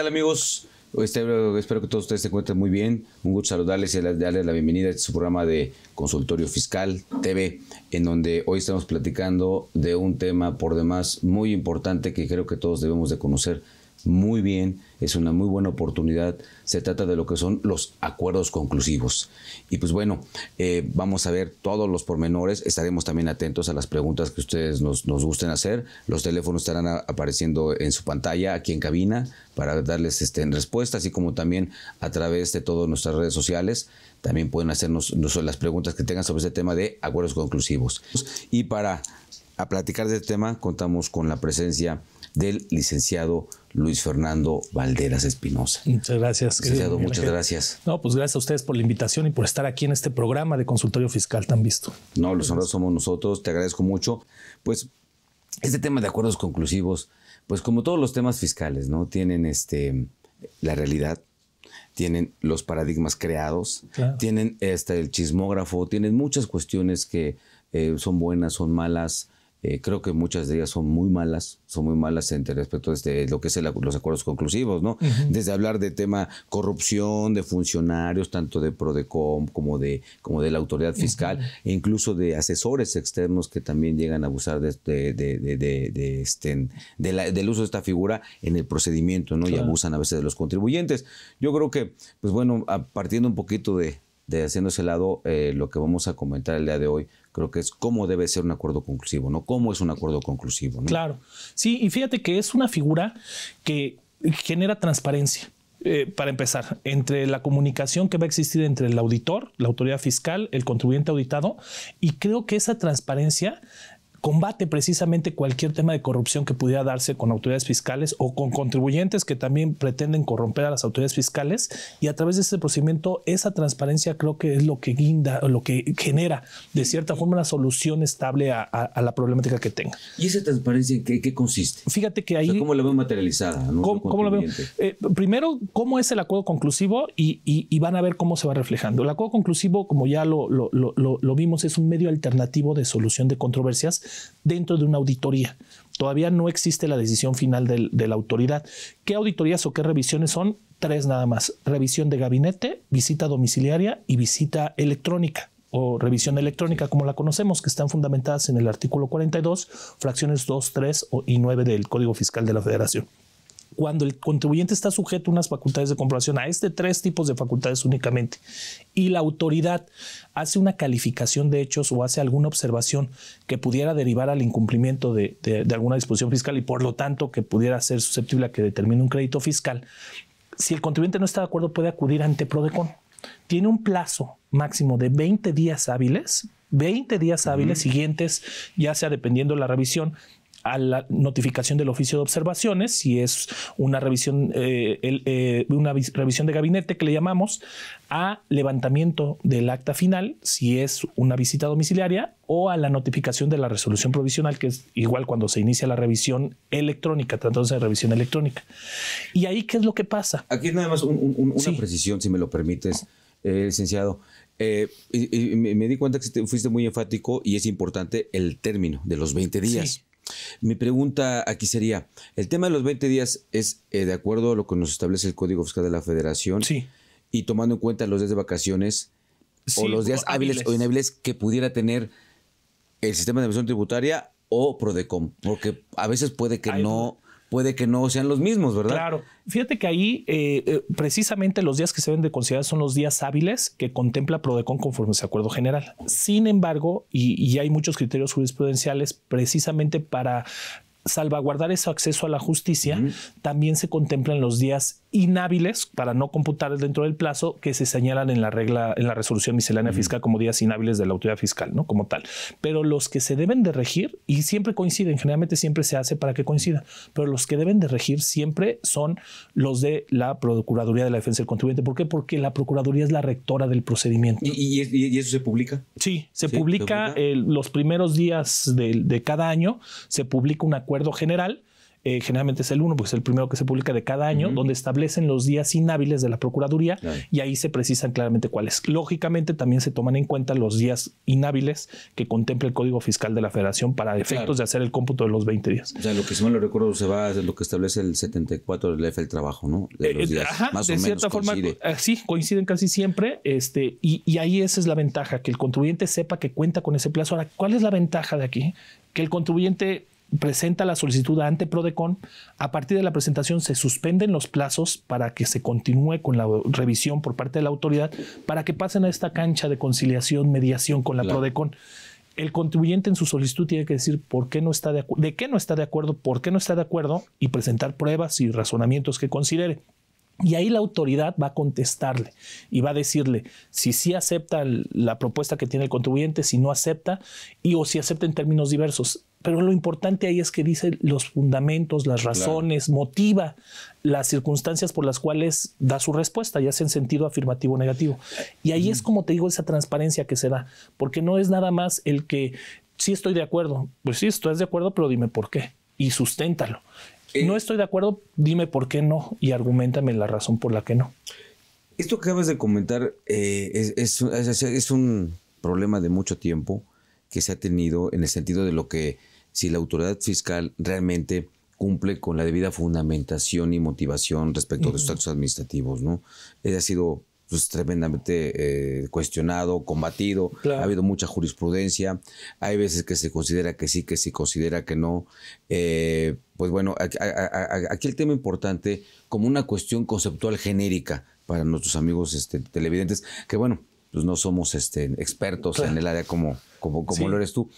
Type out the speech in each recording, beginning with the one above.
Hola amigos? Este, espero que todos ustedes se encuentren muy bien. Un gusto saludarles y darles la bienvenida a este su programa de Consultorio Fiscal TV, en donde hoy estamos platicando de un tema por demás muy importante que creo que todos debemos de conocer muy bien es una muy buena oportunidad. Se trata de lo que son los acuerdos conclusivos. Y pues bueno, eh, vamos a ver todos los pormenores. Estaremos también atentos a las preguntas que ustedes nos, gusten hacer. Los teléfonos estarán apareciendo en su pantalla aquí en cabina para darles este, respuesta, así como también a través de todas nuestras redes sociales. También pueden hacernos las preguntas que tengan sobre este tema de acuerdos conclusivos. Y para a platicar de este tema contamos con la presencia del licenciado Luis Fernando Valderas Espinosa. Muchas gracias. Eh, muchas gracias. No, pues gracias a ustedes por la invitación y por estar aquí en este programa de consultorio fiscal tan visto. No, los honrados somos nosotros, te agradezco mucho. Pues este tema de acuerdos conclusivos, pues como todos los temas fiscales, ¿no? Tienen este la realidad, tienen los paradigmas creados, tienen este, el chismógrafo, tienen muchas cuestiones que eh, son buenas, son malas, eh, creo que muchas de ellas son muy malas, son muy malas en respecto a este, lo que es los acuerdos conclusivos, ¿no? Desde hablar de tema corrupción de funcionarios, tanto de PRODECOM como de, como de la autoridad fiscal, e incluso de asesores externos que también llegan a abusar de, de, de, este, del uso de esta figura en el procedimiento, ¿no? Y abusan a veces de los contribuyentes. Yo creo que, pues bueno, partiendo un poquito de, de haciendo ese lado, eh, lo que vamos a comentar el día de hoy, creo que es cómo debe ser un acuerdo conclusivo, ¿no? ¿Cómo es un acuerdo conclusivo? Claro. Sí, y fíjate que es una figura que genera transparencia. Eh, para empezar, entre la comunicación que va a existir entre el auditor, la autoridad fiscal, el contribuyente auditado, y creo que esa transparencia combate precisamente cualquier tema de corrupción que pudiera darse con autoridades fiscales o con contribuyentes que también pretenden corromper a las autoridades fiscales. Y a través de ese procedimiento, esa transparencia creo que es lo que guinda, lo que genera de cierta forma una solución estable a, la problemática que tenga. ¿Y esa transparencia en qué, consiste? Fíjate que ahí... ¿Cómo la veo materializada? Eh, primero, ¿cómo es el acuerdo conclusivo? Y, van a ver cómo se va reflejando. El acuerdo conclusivo, como ya lo vimos, es un medio alternativo de solución de controversias dentro de una auditoría. Todavía no existe la decisión final de la autoridad. ¿Qué auditorías o qué revisiones son? Tres nada más. Revisión de gabinete, visita domiciliaria y visita electrónica o revisión electrónica como la conocemos, que están fundamentadas en el artículo 42, fracciones 2, 3 y 9 del Código Fiscal de la Federación cuando el contribuyente está sujeto a unas facultades de comprobación, a este tres tipos de facultades únicamente, y la autoridad hace una calificación de hechos o hace alguna observación que pudiera derivar al incumplimiento de, alguna disposición fiscal y por lo tanto que pudiera ser susceptible a que determine un crédito fiscal, si el contribuyente no está de acuerdo puede acudir ante PRODECON. Tiene un plazo máximo de 20 días hábiles 20 días hábiles siguientes, ya sea dependiendo de la revisión, a la notificación del oficio de observaciones, si es una revisión, eh, eh, una revisión de gabinete que le llamamos, a levantamiento del acta final, si es una visita domiciliaria, o a la notificación de la resolución provisional, que es igual cuando se inicia la revisión electrónica, tratándose de revisión electrónica. ¿Y ahí qué es lo que pasa? Aquí es nada más una precisión, si me lo permites, eh, licenciado. me, di cuenta que fuiste muy enfático y es importante el término de los 20 días. Mi pregunta aquí sería, el tema de los 20 días es eh, de acuerdo a lo que nos establece el Código Fiscal de la Federación. Sí. Y tomando en cuenta los días de vacaciones o los días hábiles, o inhábiles que pudiera tener el sistema de inversión tributaria o Prodecom, porque a veces puede que no puede que no sean los mismos, ¿verdad? Claro. Fíjate que ahí eh, eh, precisamente los días que se deben de considerar son los días hábiles que contempla PRODECON conforme a ese acuerdo general. Sin embargo, y hay muchos criterios jurisprudenciales precisamente para salvaguardar ese acceso a la justicia, también se contemplan los días inhábiles para no computar dentro del plazo que se señalan en la regla, en la resolución miscelánea fiscal como días inhábiles de la autoridad fiscal, ¿no? Como tal. Pero los que se deben de regir, y siempre coinciden, generalmente siempre se hace para que coincida, pero los que deben de regir siempre son los de la Procuraduría de la Defensa del Contribuyente. ¿Por qué? Porque la Procuraduría es la rectora del procedimiento. ¿Y, eso se publica? Sí, se publica, los primeros días de cada año, se publica un acuerdo general, eh, generalmente es el uno, porque es el primero que se publica de cada año, donde establecen los días inhábiles de la Procuraduría y ahí se precisan claramente cuáles. Lógicamente también se toman en cuenta los días inhábiles que contempla el Código Fiscal de la Federación para efectos de hacer el cómputo de los 20 días. O sea, lo que si mal lo recuerdo se va a lo que establece el 74 del F del trabajo, ¿no? De eh, eh, cierta forma, ah, sí, coinciden casi siempre este, y ahí esa es la ventaja, que el contribuyente sepa que cuenta con ese plazo. Ahora, ¿cuál es la ventaja de aquí? Que el contribuyente presenta la solicitud ante Prodecon. A partir de la presentación se suspenden los plazos para que se continúe con la revisión por parte de la autoridad para que pasen a esta cancha de conciliación, mediación con la Prodecon. El contribuyente en su solicitud tiene que decir por qué no está de de qué no está de acuerdo, por qué no está de acuerdo y presentar pruebas y razonamientos que considere. Y ahí la autoridad va a contestarle y va a decirle si sí acepta la propuesta que tiene el contribuyente, si no acepta, y o si acepta en términos diversos pero lo importante ahí es que dice los fundamentos, las razones, motiva las circunstancias por las cuales da su respuesta, ya sea en sentido afirmativo o negativo. Y ahí es como te digo esa transparencia que se da, porque no es nada más el que sí estoy de acuerdo, pues sí estoy de acuerdo, pero dime por qué y susténtalo. Eh. no estoy de acuerdo, dime por qué no y argumentame la razón por la que no. Esto que acabas de comentar eh, es un problema de mucho tiempo que se ha tenido en el sentido de lo que si la autoridad fiscal realmente cumple con la debida fundamentación y motivación respecto de los actos administrativos, ¿no? él ha sido pues, tremendamente eh, cuestionado, combatido, ha habido mucha jurisprudencia, hay veces que se considera que sí, que se considera que no. Eh, pues bueno, aquí, aquí el tema importante como una cuestión conceptual genérica para nuestros amigos este, televidentes, que bueno, pues, no somos este, expertos en el área como, como, como lo eres tú.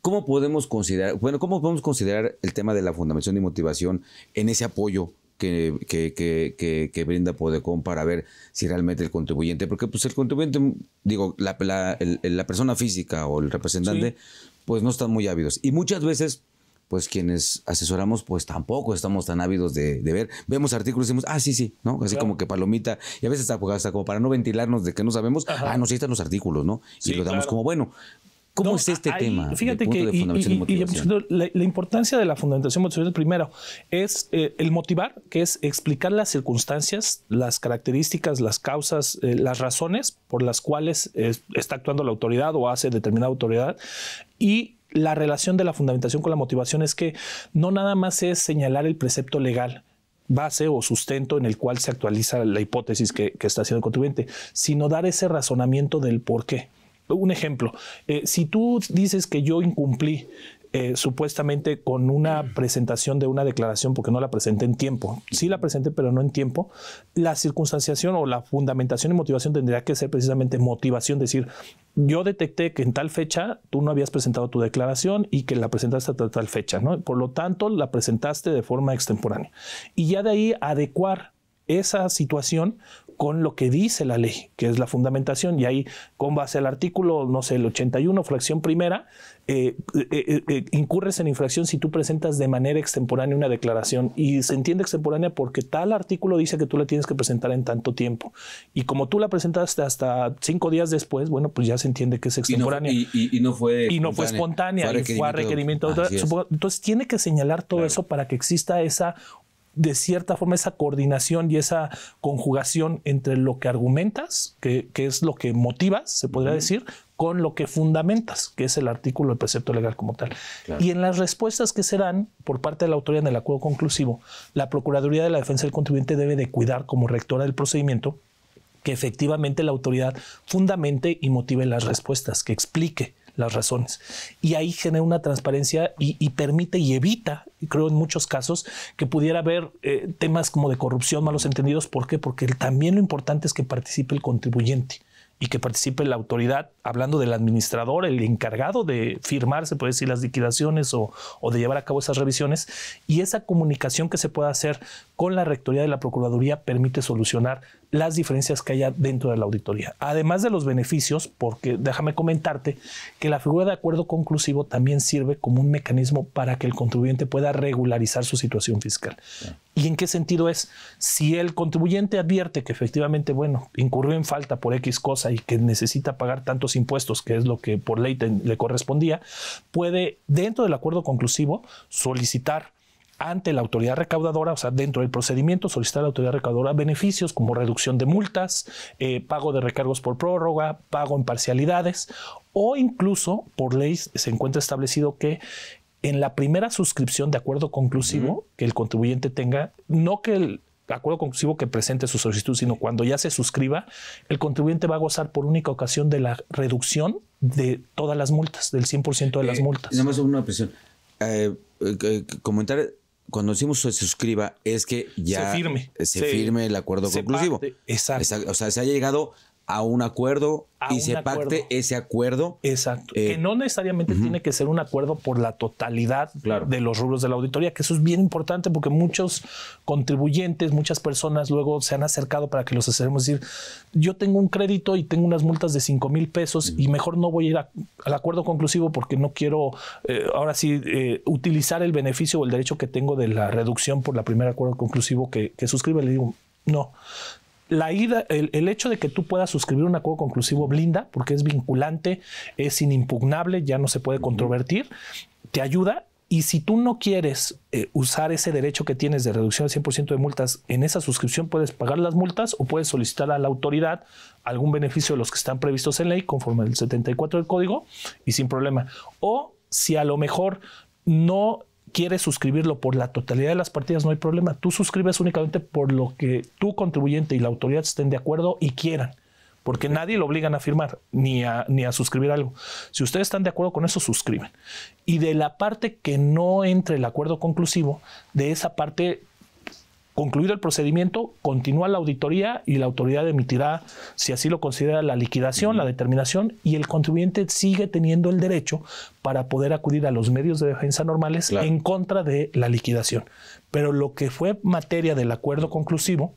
¿Cómo podemos considerar, bueno, cómo podemos considerar el tema de la fundamentación y motivación en ese apoyo que, que, brinda Podecom para ver si realmente el contribuyente, porque pues el contribuyente, digo, la, la, persona física o el representante, pues no están muy ávidos. Y muchas veces pues quienes asesoramos, pues tampoco estamos tan ávidos de, ver. Vemos artículos y decimos, ah, sí, sí, ¿no? Así como que palomita. Y a veces jugada pues, hasta, como para no ventilarnos de que no sabemos, ah, no, sí están los artículos, ¿no? y lo damos como bueno. ¿Cómo es este tema? Fíjate que la, importancia de la fundamentación motivacional primero es eh, el motivar, que es explicar las circunstancias, las características, las causas, eh, las razones por las cuales está actuando la autoridad o hace determinada autoridad y la relación de la fundamentación con la motivación es que no nada más es señalar el precepto legal, base o sustento en el cual se actualiza la hipótesis que, está haciendo el contribuyente, sino dar ese razonamiento del por qué. Un ejemplo, eh, si tú dices que yo incumplí eh, supuestamente con una presentación de una declaración, porque no la presenté en tiempo. Sí la presenté, pero no en tiempo. La circunstanciación o la fundamentación y motivación tendría que ser precisamente motivación, decir, yo detecté que en tal fecha tú no habías presentado tu declaración y que la presentaste hasta tal fecha, Por lo tanto, la presentaste de forma extemporánea. Y ya de ahí adecuar esa situación con lo que dice la ley, que es la fundamentación, y ahí con base al artículo, no sé, el 81, fracción primera, eh, eh, eh, incurres en infracción si tú presentas de manera extemporánea una declaración, y se entiende extemporánea porque tal artículo dice que tú la tienes que presentar en tanto tiempo, y como tú la presentaste hasta cinco días después, bueno, pues ya se entiende que es extemporánea. Y no, y, no fue... Y no fue espontánea, fue a requerimiento. entonces tiene que señalar todo eso para que exista esa de cierta forma esa coordinación y esa conjugación entre lo que argumentas, que, es lo que motivas, se podría decir, con lo que fundamentas, que es el artículo del precepto legal como tal. Y en las respuestas que serán por parte de la autoridad en el acuerdo conclusivo, la Procuraduría de la Defensa del Contribuyente debe de cuidar como rectora del procedimiento que efectivamente la autoridad fundamente y motive las respuestas, que explique las razones. Y ahí genera una transparencia y, permite y evita, creo en muchos casos, que pudiera haber eh, temas como de corrupción, malos entendidos. ¿Por qué? Porque también lo importante es que participe el contribuyente y que participe la autoridad, hablando del administrador, el encargado de firmarse, se puede decir, las liquidaciones o, o, de llevar a cabo esas revisiones, y esa comunicación que se pueda hacer con la Rectoría de la Procuraduría permite solucionar las diferencias que haya dentro de la auditoría. Además de los beneficios, porque déjame comentarte que la figura de acuerdo conclusivo también sirve como un mecanismo para que el contribuyente pueda regularizar su situación fiscal. ¿Y en qué sentido es? Si el contribuyente advierte que efectivamente, bueno, incurrió en falta por X cosa y que necesita pagar tantos impuestos, que es lo que por ley le correspondía, puede, dentro del acuerdo conclusivo, solicitar ante la autoridad recaudadora, o sea, dentro del procedimiento, solicitar a la autoridad recaudadora beneficios como reducción de multas, eh, pago de recargos por prórroga, pago en parcialidades, o incluso por ley se encuentra establecido que en la primera suscripción de acuerdo conclusivo que el contribuyente tenga, no que el acuerdo conclusivo que presente su solicitud, sino cuando ya se suscriba, el contribuyente va a gozar por única ocasión de la reducción de todas las multas, del 100% de las eh, multas. Nada más una presión. Eh, comentar, cuando decimos se suscriba es que ya se firme, el acuerdo conclusivo. exacto. O sea, se ha llegado a un acuerdo y se parte pacte ese acuerdo. Exacto. Eh, que no necesariamente tiene que ser un acuerdo por la totalidad de los rubros de la auditoría, que eso es bien importante porque muchos contribuyentes, muchas personas luego se han acercado para que los hacemos decir, yo tengo un crédito y tengo unas multas de 5 mil pesos y mejor no voy a ir al acuerdo conclusivo porque no quiero eh, ahora sí eh, utilizar el beneficio o el derecho que tengo de la reducción por la primer acuerdo conclusivo que, que suscribe. Le digo, no, la ida, el, hecho de que tú puedas suscribir un acuerdo conclusivo blinda, porque es vinculante, es inimpugnable, ya no se puede controvertir, te ayuda. Y si tú no quieres eh, usar ese derecho que tienes de reducción al 100% de multas, en esa suscripción puedes pagar las multas o puedes solicitar a la autoridad algún beneficio de los que están previstos en ley conforme al 74 del código y sin problema. O si a lo mejor no quieres suscribirlo por la totalidad de las partidas, no hay problema. Tú suscribes únicamente por lo que tu contribuyente y la autoridad estén de acuerdo y quieran, porque nadie lo obligan a firmar ni a, ni a suscribir algo. Si ustedes están de acuerdo con eso, suscriben. Y de la parte que no entre el acuerdo conclusivo, de esa parte Concluido el procedimiento, continúa la auditoría y la autoridad emitirá, si así lo considera, la liquidación, la determinación y el contribuyente sigue teniendo el derecho para poder acudir a los medios de defensa normales en contra de la liquidación. Pero lo que fue materia del acuerdo conclusivo,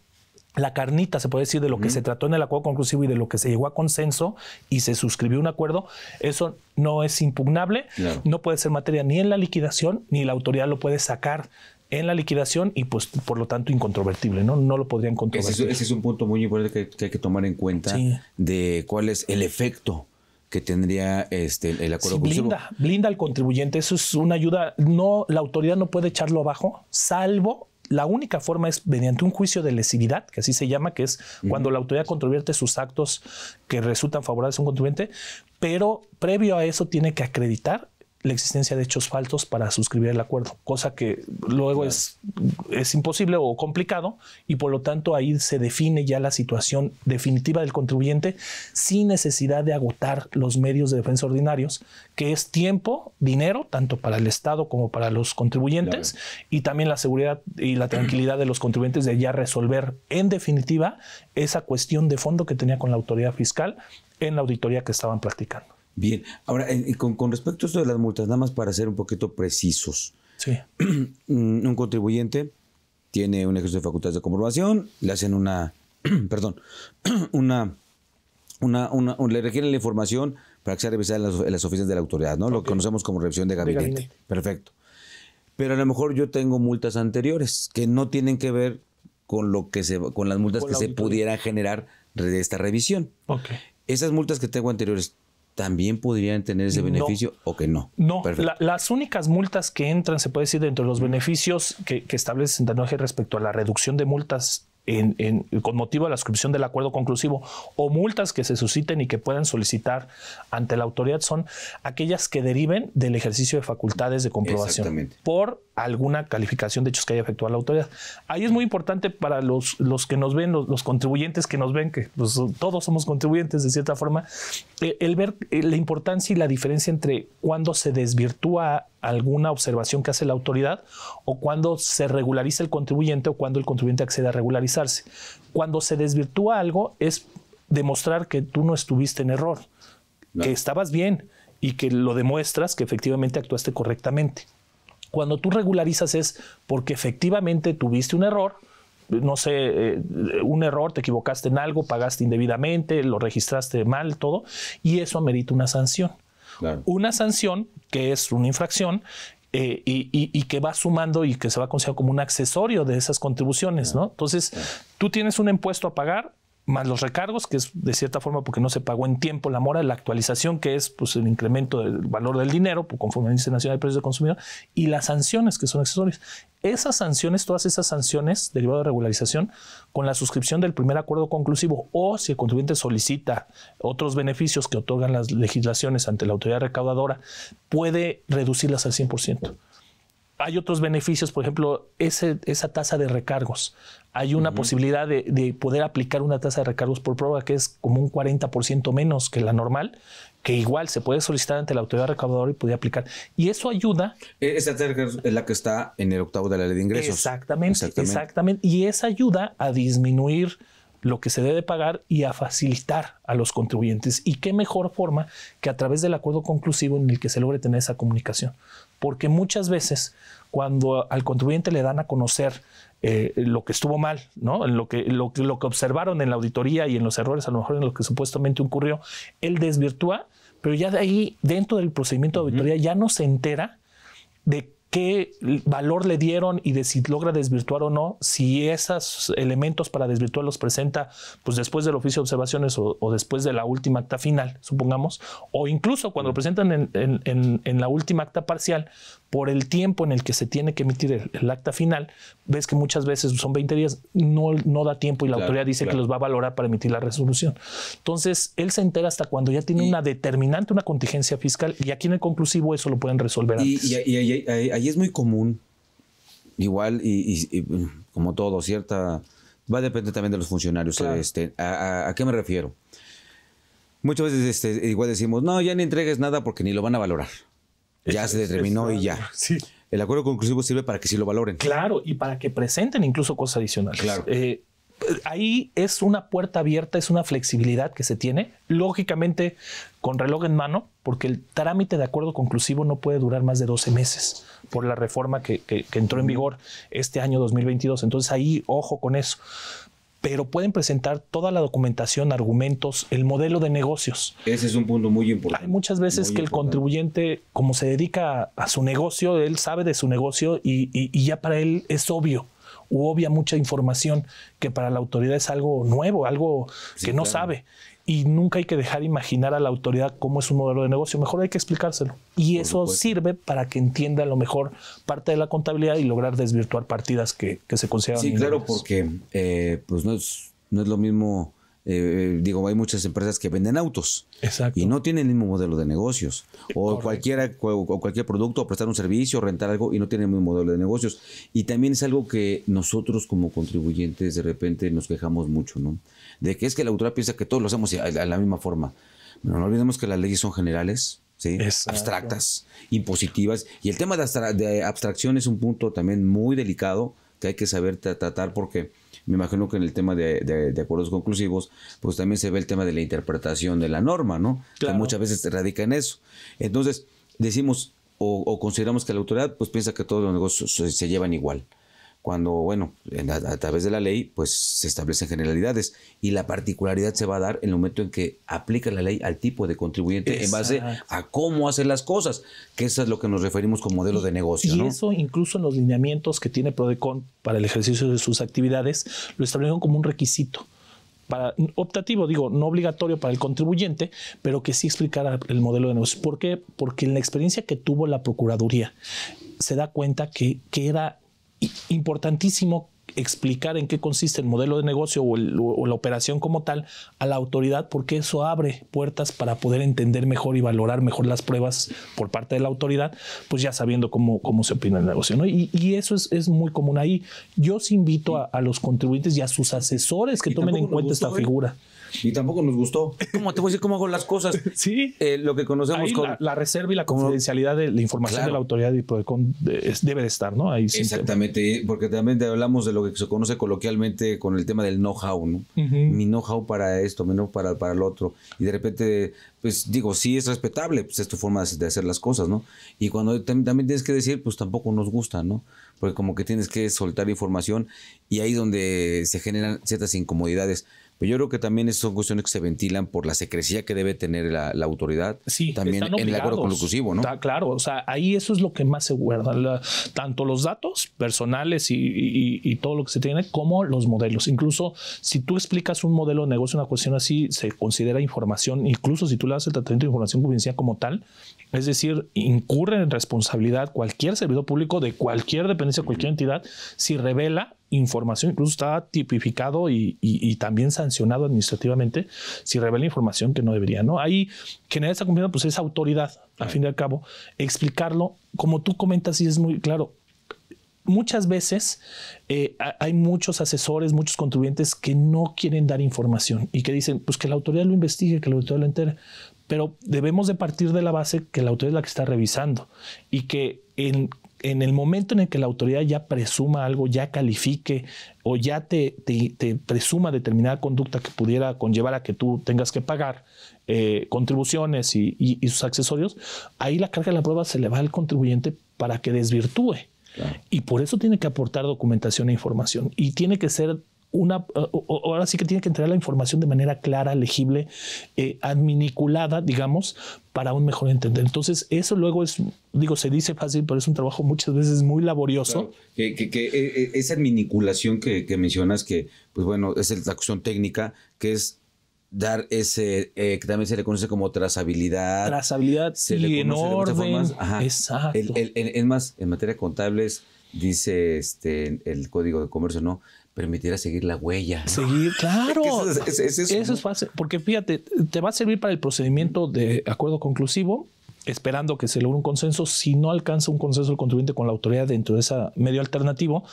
la carnita, se puede decir, de lo que se trató en el acuerdo conclusivo y de lo que se llegó a consenso y se suscribió un acuerdo, eso no es impugnable, no puede ser materia ni en la liquidación, ni la autoridad lo puede sacar en la liquidación y pues por lo tanto incontrovertible, ¿no? No lo podrían controvertir. Ese es, un punto muy importante que, hay que tomar en cuenta de cuál es el efecto que tendría este el acuerdo blinda, blinda al contribuyente, eso es una ayuda, no la autoridad no puede echarlo abajo, salvo la única forma es mediante un juicio de lesividad, que así se llama, que es cuando la autoridad controvierte sus actos que resultan favorables a un contribuyente, pero previo a eso tiene que acreditar la existencia de hechos faltos para suscribir el acuerdo, cosa que luego es, es imposible o complicado y por lo tanto ahí se define ya la situación definitiva del contribuyente sin necesidad de agotar los medios de defensa ordinarios, que es tiempo, dinero, tanto para el Estado como para los contribuyentes y también la seguridad y la tranquilidad de los contribuyentes de ya resolver en definitiva esa cuestión de fondo que tenía con la autoridad fiscal en la auditoría que estaban practicando. Bien, ahora con, con, respecto a esto de las multas, nada más para ser un poquito precisos. Sí. Mm, un contribuyente tiene un ejercicio de facultades de comprobación, le hacen una, perdón, una, una, le requieren la información para que sea revisada en las, oficinas de la autoridad, ¿no? Lo conocemos como revisión de gabinete. Perfecto. Pero a lo mejor yo tengo multas anteriores que no tienen que ver con lo que se, con las multas que se pudieran generar de esta revisión. Okay. Esas multas que tengo anteriores, también podrían tener ese beneficio o que no. No, las únicas multas que entran, se puede decir, dentro de los beneficios que, que establece Sentanoje respecto a la reducción de multas en, con motivo de la suscripción del acuerdo conclusivo o multas que se susciten y que puedan solicitar ante la autoridad son aquellas que deriven del ejercicio de facultades de comprobación por alguna calificación de hechos que haya efectuado la autoridad. Ahí es muy importante para los, los que nos ven, los, contribuyentes que nos ven, que pues, todos somos contribuyentes de cierta forma, eh, el ver eh, la importancia y la diferencia entre cuando se desvirtúa alguna observación que hace la autoridad o cuando se regulariza el contribuyente o cuando el contribuyente accede a regularizarse. Cuando se desvirtúa algo es demostrar que tú no estuviste en error, que estabas bien y que lo demuestras que efectivamente actuaste correctamente. Cuando tú regularizas es porque efectivamente tuviste un error, no sé, eh, un error, te equivocaste en algo, pagaste indebidamente, lo registraste mal, todo, y eso amerita una sanción. Una sanción que es una infracción eh, y, que va sumando y que se va a considerar como un accesorio de esas contribuciones, ¿no? Entonces, tú tienes un impuesto a pagar, más los recargos, que es de cierta forma porque no se pagó en tiempo la mora, la actualización, que es pues, el incremento del valor del dinero, por conforme al Nacional de Precios de Consumidor, y las sanciones, que son accesorias. Esas sanciones, todas esas sanciones derivadas de regularización, con la suscripción del primer acuerdo conclusivo, o si el contribuyente solicita otros beneficios que otorgan las legislaciones ante la autoridad recaudadora, puede reducirlas al 100% hay otros beneficios, por ejemplo, esa tasa de recargos. Hay una posibilidad de, poder aplicar una tasa de recargos por prueba que es como un 40% menos que la normal, que igual se puede solicitar ante la autoridad recaudadora y puede aplicar. Y eso ayuda. E, esa es la que está en el octavo de la ley de ingresos. Exactamente, exactamente. exactamente. Y esa ayuda a disminuir lo que se debe pagar y a facilitar a los contribuyentes. Y qué mejor forma que a través del acuerdo conclusivo en el que se logre tener esa comunicación porque muchas veces cuando al contribuyente le dan a conocer eh, lo que estuvo mal, ¿no? En lo que, lo, que observaron en la auditoría y en los errores, a lo mejor en lo que supuestamente ocurrió, él desvirtúa, pero ya de ahí, dentro del procedimiento de auditoría, ya no se entera de qué valor le dieron y de si logra desvirtuar o no, si esos elementos para desvirtuar los presenta pues después del oficio de observaciones o, después de la última acta final, supongamos, o incluso cuando lo presentan en, en, en la última acta parcial, por el tiempo en el que se tiene que emitir el, acta final, ves que muchas veces son 20 días, no, no da tiempo y la autoridad dice que los va a valorar para emitir la resolución. Entonces, él se entera hasta cuando ya tiene una determinante, una contingencia fiscal, y aquí en el conclusivo eso lo pueden resolver. Y, antes. y, ahí, es muy común, igual, y, como todo, cierta... Va a depender también de los funcionarios. Este, a, qué me refiero? Muchas veces este, igual decimos, no, ya ni entregues nada porque ni lo van a valorar ya se determinó y ya. Sí. El acuerdo conclusivo sirve para que sí lo valoren. Claro, y para que presenten incluso cosas adicionales. Claro. Eh, ahí es una puerta abierta, es una flexibilidad que se tiene, lógicamente con reloj en mano, porque el trámite de acuerdo conclusivo no puede durar más de 12 meses por la reforma que, que entró en vigor este año 2022. Entonces ahí, ojo con eso pero pueden presentar toda la documentación, argumentos, el modelo de negocios. Ese es un punto muy importante. Hay muchas veces que el contribuyente, como se dedica a su negocio, él sabe de su negocio y, ya para él es obvio u obvia mucha información que para la autoridad es algo nuevo, algo que no sabe y nunca hay que dejar imaginar a la autoridad cómo es un modelo de negocio, mejor hay que explicárselo. Y eso sirve para que entienda a lo mejor parte de la contabilidad y lograr desvirtuar partidas que, que se consideran. Sí, claro, porque eh, pues no es, no es lo mismo. Eh, eh, digo, hay muchas empresas que venden autos Exacto. y no tienen el mismo modelo de negocios o cualquiera, o cualquier producto, prestar un servicio, rentar algo y no tienen el mismo modelo de negocios. Y también es algo que nosotros como contribuyentes de repente nos quejamos mucho, ¿no? de que es que la autoridad piensa que todos lo hacemos a la misma forma. Pero no olvidemos que las leyes son generales, ¿sí? abstractas, impositivas. Y el tema de, abstracción es un punto también muy delicado que hay que saber tratar porque me imagino que en el tema de, acuerdos conclusivos, pues también se ve el tema de la interpretación de la norma, ¿no? Que muchas veces radica en eso. Entonces, decimos o, consideramos que la autoridad pues piensa que todos los negocios se llevan igual cuando, bueno, a, través de la ley, pues se establecen generalidades y la particularidad se va a dar en el momento en que aplica la ley al tipo de contribuyente en base a cómo hacer las cosas, que eso es lo que nos referimos como modelo de negocio. Y eso incluso en los lineamientos que tiene PRODECON para el ejercicio de sus actividades, lo establecen como un requisito. Para, optativo, digo, no obligatorio para el contribuyente, pero que sí explicara el modelo de negocio. ¿Por qué? Porque en la experiencia que tuvo la Procuraduría se da cuenta que, que era importantísimo explicar en qué consiste el modelo de negocio o, la operación como tal a la autoridad, porque eso abre puertas para poder entender mejor y valorar mejor las pruebas por parte de la autoridad, pues ya sabiendo cómo, cómo se opina el negocio. Y, eso es, es, muy común ahí. Yo os invito a, los contribuyentes y a sus asesores que tomen en cuenta esta figura y tampoco nos gustó. ¿Cómo te voy a decir cómo hago las cosas? Sí. Eh, lo que conocemos con. La, reserva y la confidencialidad de la información de la autoridad debe de estar, ¿no? Ahí Exactamente, porque también hablamos de lo que se conoce coloquialmente con el tema del know-how, ¿no? Mi know-how para esto, mi know-how para, para lo otro. Y de repente, pues digo, sí es respetable, pues es tu forma de, hacer las cosas, ¿no? Y cuando también, tienes que decir, pues tampoco nos gusta, ¿no? Porque como que tienes que soltar información y ahí es donde se generan ciertas incomodidades. Pues yo creo que también son cuestiones que se ventilan por la secrecía que debe tener la, autoridad. Sí, también en el acuerdo conclusivo, ¿no? Está claro, o sea, ahí eso es lo que más se guarda, tanto los datos personales y, todo lo que se tiene, como los modelos. Incluso si tú explicas un modelo de negocio, una cuestión así, se considera información, incluso si tú le das el tratamiento de información confidencial como tal, es decir, incurre en responsabilidad cualquier servidor público de cualquier dependencia, cualquier entidad, si revela información, incluso está tipificado y, también sancionado administrativamente, si revela información que no debería. ¿no? Ahí genera esa confianza pues esa autoridad, al fin y al cabo, explicarlo, como tú comentas y es muy claro, muchas veces eh, hay muchos asesores, muchos contribuyentes que no quieren dar información y que dicen, pues que la autoridad lo investigue, que la autoridad lo entere pero debemos de partir de la base que la autoridad es la que está revisando y que en, el momento en el que la autoridad ya presuma algo, ya califique o ya te, te, presuma determinada conducta que pudiera conllevar a que tú tengas que pagar eh, contribuciones y, sus accesorios, ahí la carga de la prueba se le va al contribuyente para que desvirtúe. Y por eso tiene que aportar documentación e información y tiene que ser una, eh, ahora sí que tiene que entregar la información de manera clara, legible, eh, adminiculada, digamos, para un mejor entender. Entonces, eso luego es, digo, se dice fácil, pero es un trabajo muchas veces muy laborioso. que, eh, esa adminiculación que, mencionas, que, pues bueno, es la cuestión técnica, que es dar ese, que también se le conoce como trazabilidad. Trazabilidad se y en orden. Exacto. es más, en materia contables dice este, el Código de Comercio, ¿no? permitiera seguir la huella. Seguir, claro. eso, es, fácil, porque fíjate, te va a servir para el procedimiento de acuerdo conclusivo, esperando que se logre un consenso. Si no alcanza un consenso el contribuyente con la autoridad dentro de ese medio alternativo,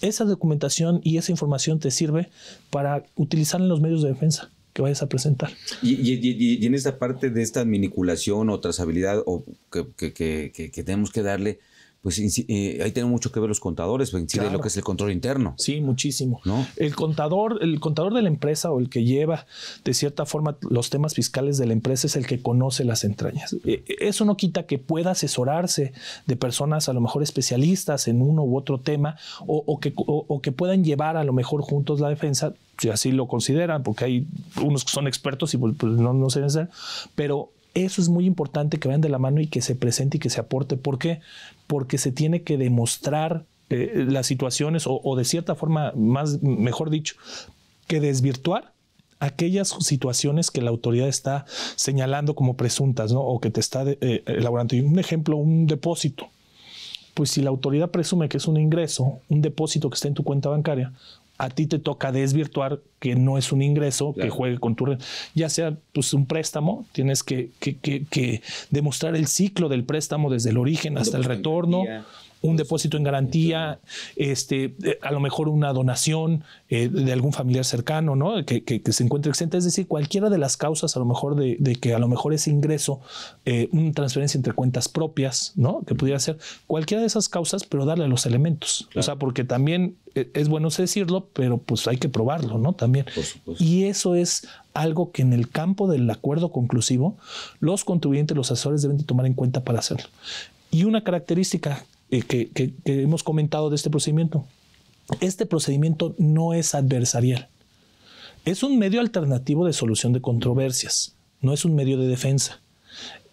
esa documentación y esa información te sirve para utilizar en los medios de defensa que vayas a presentar. Y, en esta parte de esta miniculación o trazabilidad o que tenemos que darle, pues eh, ahí tiene mucho que ver los contadores, pues, lo que es el control interno. Sí, muchísimo. El contador, el contador de la empresa o el que lleva de cierta forma los temas fiscales de la empresa es el que conoce las entrañas. E, e, eso no quita que pueda asesorarse de personas a lo mejor especialistas en uno u otro tema o, que, que puedan llevar a lo mejor juntos la defensa si así lo consideran, porque hay unos que son expertos y pues, pues no, no se ser. pero eso es muy importante que vayan de la mano y que se presente y que se aporte. porque qué? porque se tiene que demostrar eh, las situaciones o, de cierta forma, más, mejor dicho, que desvirtuar aquellas situaciones que la autoridad está señalando como presuntas o que te está eh, elaborando. Y un ejemplo, un depósito. Pues si la autoridad presume que es un ingreso, un depósito que está en tu cuenta bancaria, a ti te toca desvirtuar que no es un ingreso, que juegue con tu... Ya sea pues, un préstamo, tienes que, que, que, que demostrar el ciclo del préstamo desde el origen hasta el pues, retorno un depósito en garantía, este, eh, a lo mejor una donación eh, de algún familiar cercano, ¿no? Que, se encuentre exenta. Es decir, cualquiera de las causas, a lo mejor, de, que a lo mejor ese ingreso, eh, una transferencia entre cuentas propias, ¿no? Que pudiera ser cualquiera de esas causas, pero darle los elementos. O sea, porque también es bueno decirlo, pero pues hay que probarlo, ¿no? También. y eso es algo que en el campo del acuerdo conclusivo, los contribuyentes, los asesores deben de tomar en cuenta para hacerlo. Y una característica eh, que, hemos comentado de este procedimiento. Este procedimiento no es adversarial. Es un medio alternativo de solución de controversias, no es un medio de defensa.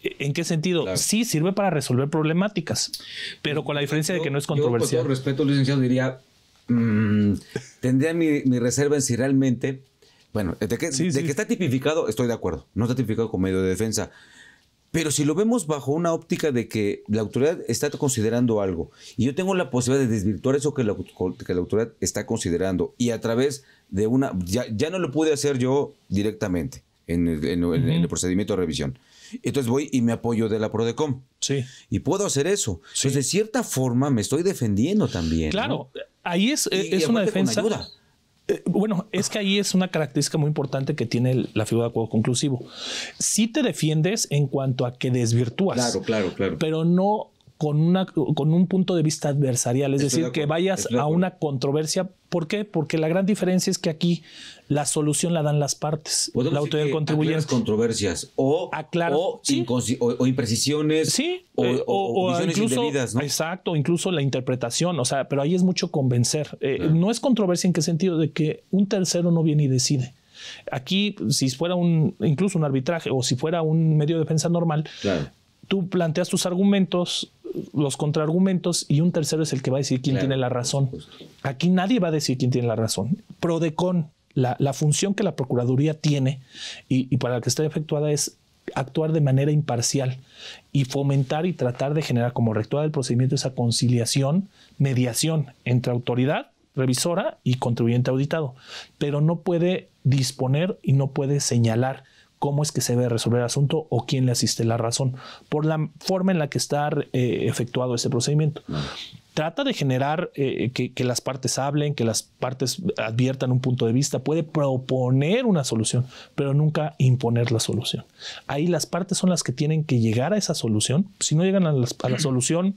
E, ¿En qué sentido? Sí, sirve para resolver problemáticas, pero con la diferencia de que no es controversial. Con todo respeto, licenciado, diría, mm, tendría mi, reserva en si realmente, bueno, de que está tipificado, estoy de acuerdo, no está tipificado como medio de defensa, pero si lo vemos bajo una óptica de que la autoridad está considerando algo y yo tengo la posibilidad de desvirtuar eso que la, autoridad está considerando y a través de una... Ya, ya no lo pude hacer yo directamente en el, procedimiento de revisión. Entonces voy y me apoyo de la Prodecom. Sí. Y puedo hacer eso. Entonces, de cierta forma, me estoy defendiendo también. Claro, ahí es, eh, es una defensa. Eh, bueno, es que ahí es una característica muy importante que tiene la figura de acuerdo conclusivo. Si te defiendes en cuanto a que desvirtúas. Claro, claro, claro. Pero no con, una, con un punto de vista adversarial, es decir, que vayas a una controversia. ¿Por qué? Porque la gran diferencia es que aquí la solución la dan las partes, la autoridad contribuyente. controversias o, que o, o, imprecisiones ¿sí? o, eh, incluso, Exacto, incluso la interpretación, o sea, pero ahí es mucho convencer. Eh, no es controversia en qué sentido, de que un tercero no viene y decide. Aquí, si fuera un, incluso un arbitraje o si fuera un medio de defensa normal, tú planteas tus argumentos, los contraargumentos y un tercero es el que va a decir quién tiene la razón. Aquí nadie va a decir quién tiene la razón. Prodecon, la, la función que la Procuraduría tiene y, para la que está efectuada es actuar de manera imparcial y fomentar y tratar de generar como rectora del procedimiento esa conciliación, mediación entre autoridad revisora y contribuyente auditado, pero no puede disponer y no puede señalar cómo es que se debe resolver el asunto o quién le asiste la razón, por la forma en la que está eh, efectuado ese procedimiento. Trata de generar eh, que, las partes hablen, que las partes adviertan un punto de vista, puede proponer una solución, pero nunca imponer la solución. Ahí las partes son las que tienen que llegar a esa solución. Si no llegan a, la solución,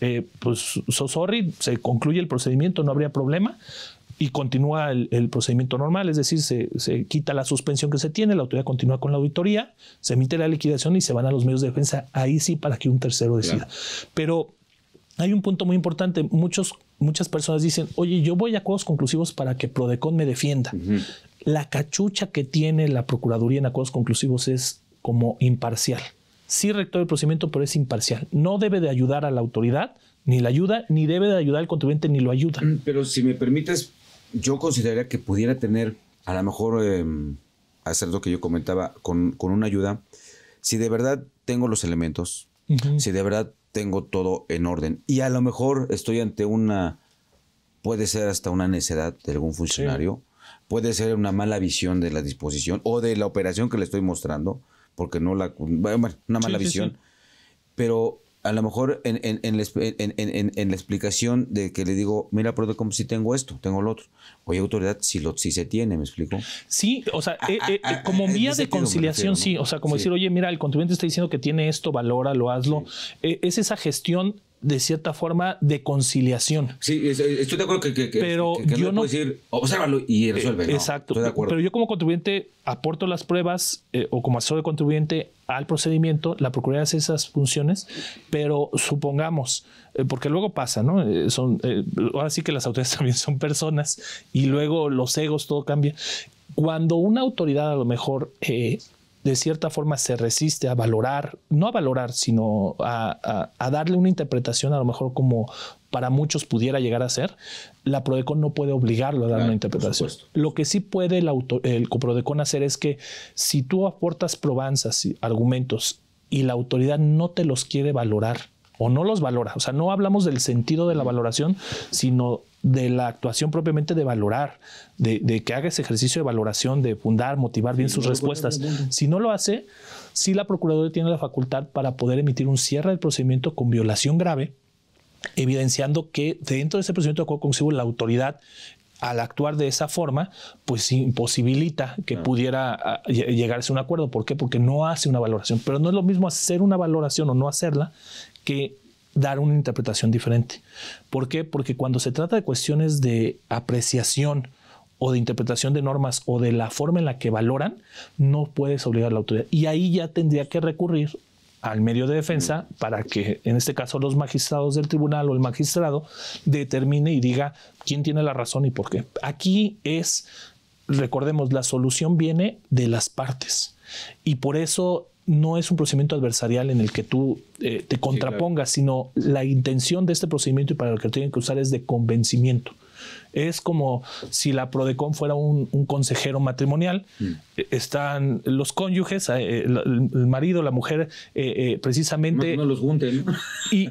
eh, pues so sorry, se concluye el procedimiento, no habría problema, y continúa el, procedimiento normal, es decir, se, quita la suspensión que se tiene, la autoridad continúa con la auditoría, se emite la liquidación y se van a los medios de defensa, ahí sí para que un tercero decida. Pero hay un punto muy importante, muchos, muchas personas dicen, oye, yo voy a acuerdos conclusivos para que Prodecon me defienda. La cachucha que tiene la Procuraduría en acuerdos conclusivos es como imparcial. Sí rector el procedimiento, pero es imparcial. No debe de ayudar a la autoridad, ni la ayuda, ni debe de ayudar al contribuyente, ni lo ayuda. Mm, pero si me permites, yo consideraría que pudiera tener, a lo mejor, em, hacer lo que yo comentaba, con, una ayuda, si de verdad tengo los elementos, si de verdad tengo todo en orden, y a lo mejor estoy ante una, puede ser hasta una necedad de algún funcionario, puede ser una mala visión de la disposición o de la operación que le estoy mostrando, porque no la, bueno, una mala visión, pero a lo mejor en, en, la, explicación de que le digo, mira, pero como si tengo esto, tengo lo otro. Oye, autoridad, si, lo, si se tiene, ¿me explico? Ah, eh, ah, eh, ah, sí, o sea, como vía de conciliación, sí. O sea, como decir, oye, mira, el contribuyente está diciendo que tiene esto, lo hazlo. Eh, es esa gestión de cierta forma de conciliación. Sí, estoy de acuerdo que, que, pero yo no puedo decir, obsérvalo y resuelve. exacto. Estoy de acuerdo. Pero yo como contribuyente aporto las pruebas o como asesor de contribuyente al procedimiento, la Procuraduría hace esas funciones, pero supongamos, eh, porque luego pasa, ¿no? Eh, son, eh, ahora sí que las autoridades también son personas y luego los egos, todo cambia. Cuando una autoridad a lo mejor de cierta forma se resiste a valorar, no a valorar, sino a, darle una interpretación a lo mejor como para muchos pudiera llegar a ser, la Prodecon no puede obligarlo a dar una interpretación. Lo que sí puede el, auto, el hacer es que si tú aportas probanzas y argumentos y la autoridad no te los quiere valorar o no los valora, o sea, no hablamos del sentido de la valoración, sino de la actuación propiamente de valorar, de, que haga ese ejercicio de valoración, de fundar, motivar bien sus respuestas. Si no lo hace, sí la Procuraduría tiene la facultad para poder emitir un cierre del procedimiento con violación grave, evidenciando que dentro de ese procedimiento de acuerdo consigo la autoridad al actuar de esa forma, pues imposibilita que pudiera ah, llegarse a un acuerdo. ¿Por qué? Porque no hace una valoración. Pero no es lo mismo hacer una valoración o no hacerla que dar una interpretación diferente. ¿Por qué? Porque cuando se trata de cuestiones de apreciación o de interpretación de normas o de la forma en la que valoran, no puedes obligar a la autoridad. Y ahí ya tendría que recurrir al medio de defensa mm. para que, en este caso, los magistrados del tribunal o el magistrado determine y diga quién tiene la razón y por qué. Aquí es, recordemos, la solución viene de las partes. Y por eso no es un procedimiento adversarial en el que tú eh, te contrapongas, sino la intención de este procedimiento y para lo que tienen que usar es de convencimiento. Es como si la Prodecon fuera un, consejero matrimonial. Mm. E, están los cónyuges, eh, eh, el, marido, la mujer, eh, precisamente. No, los junten. Y,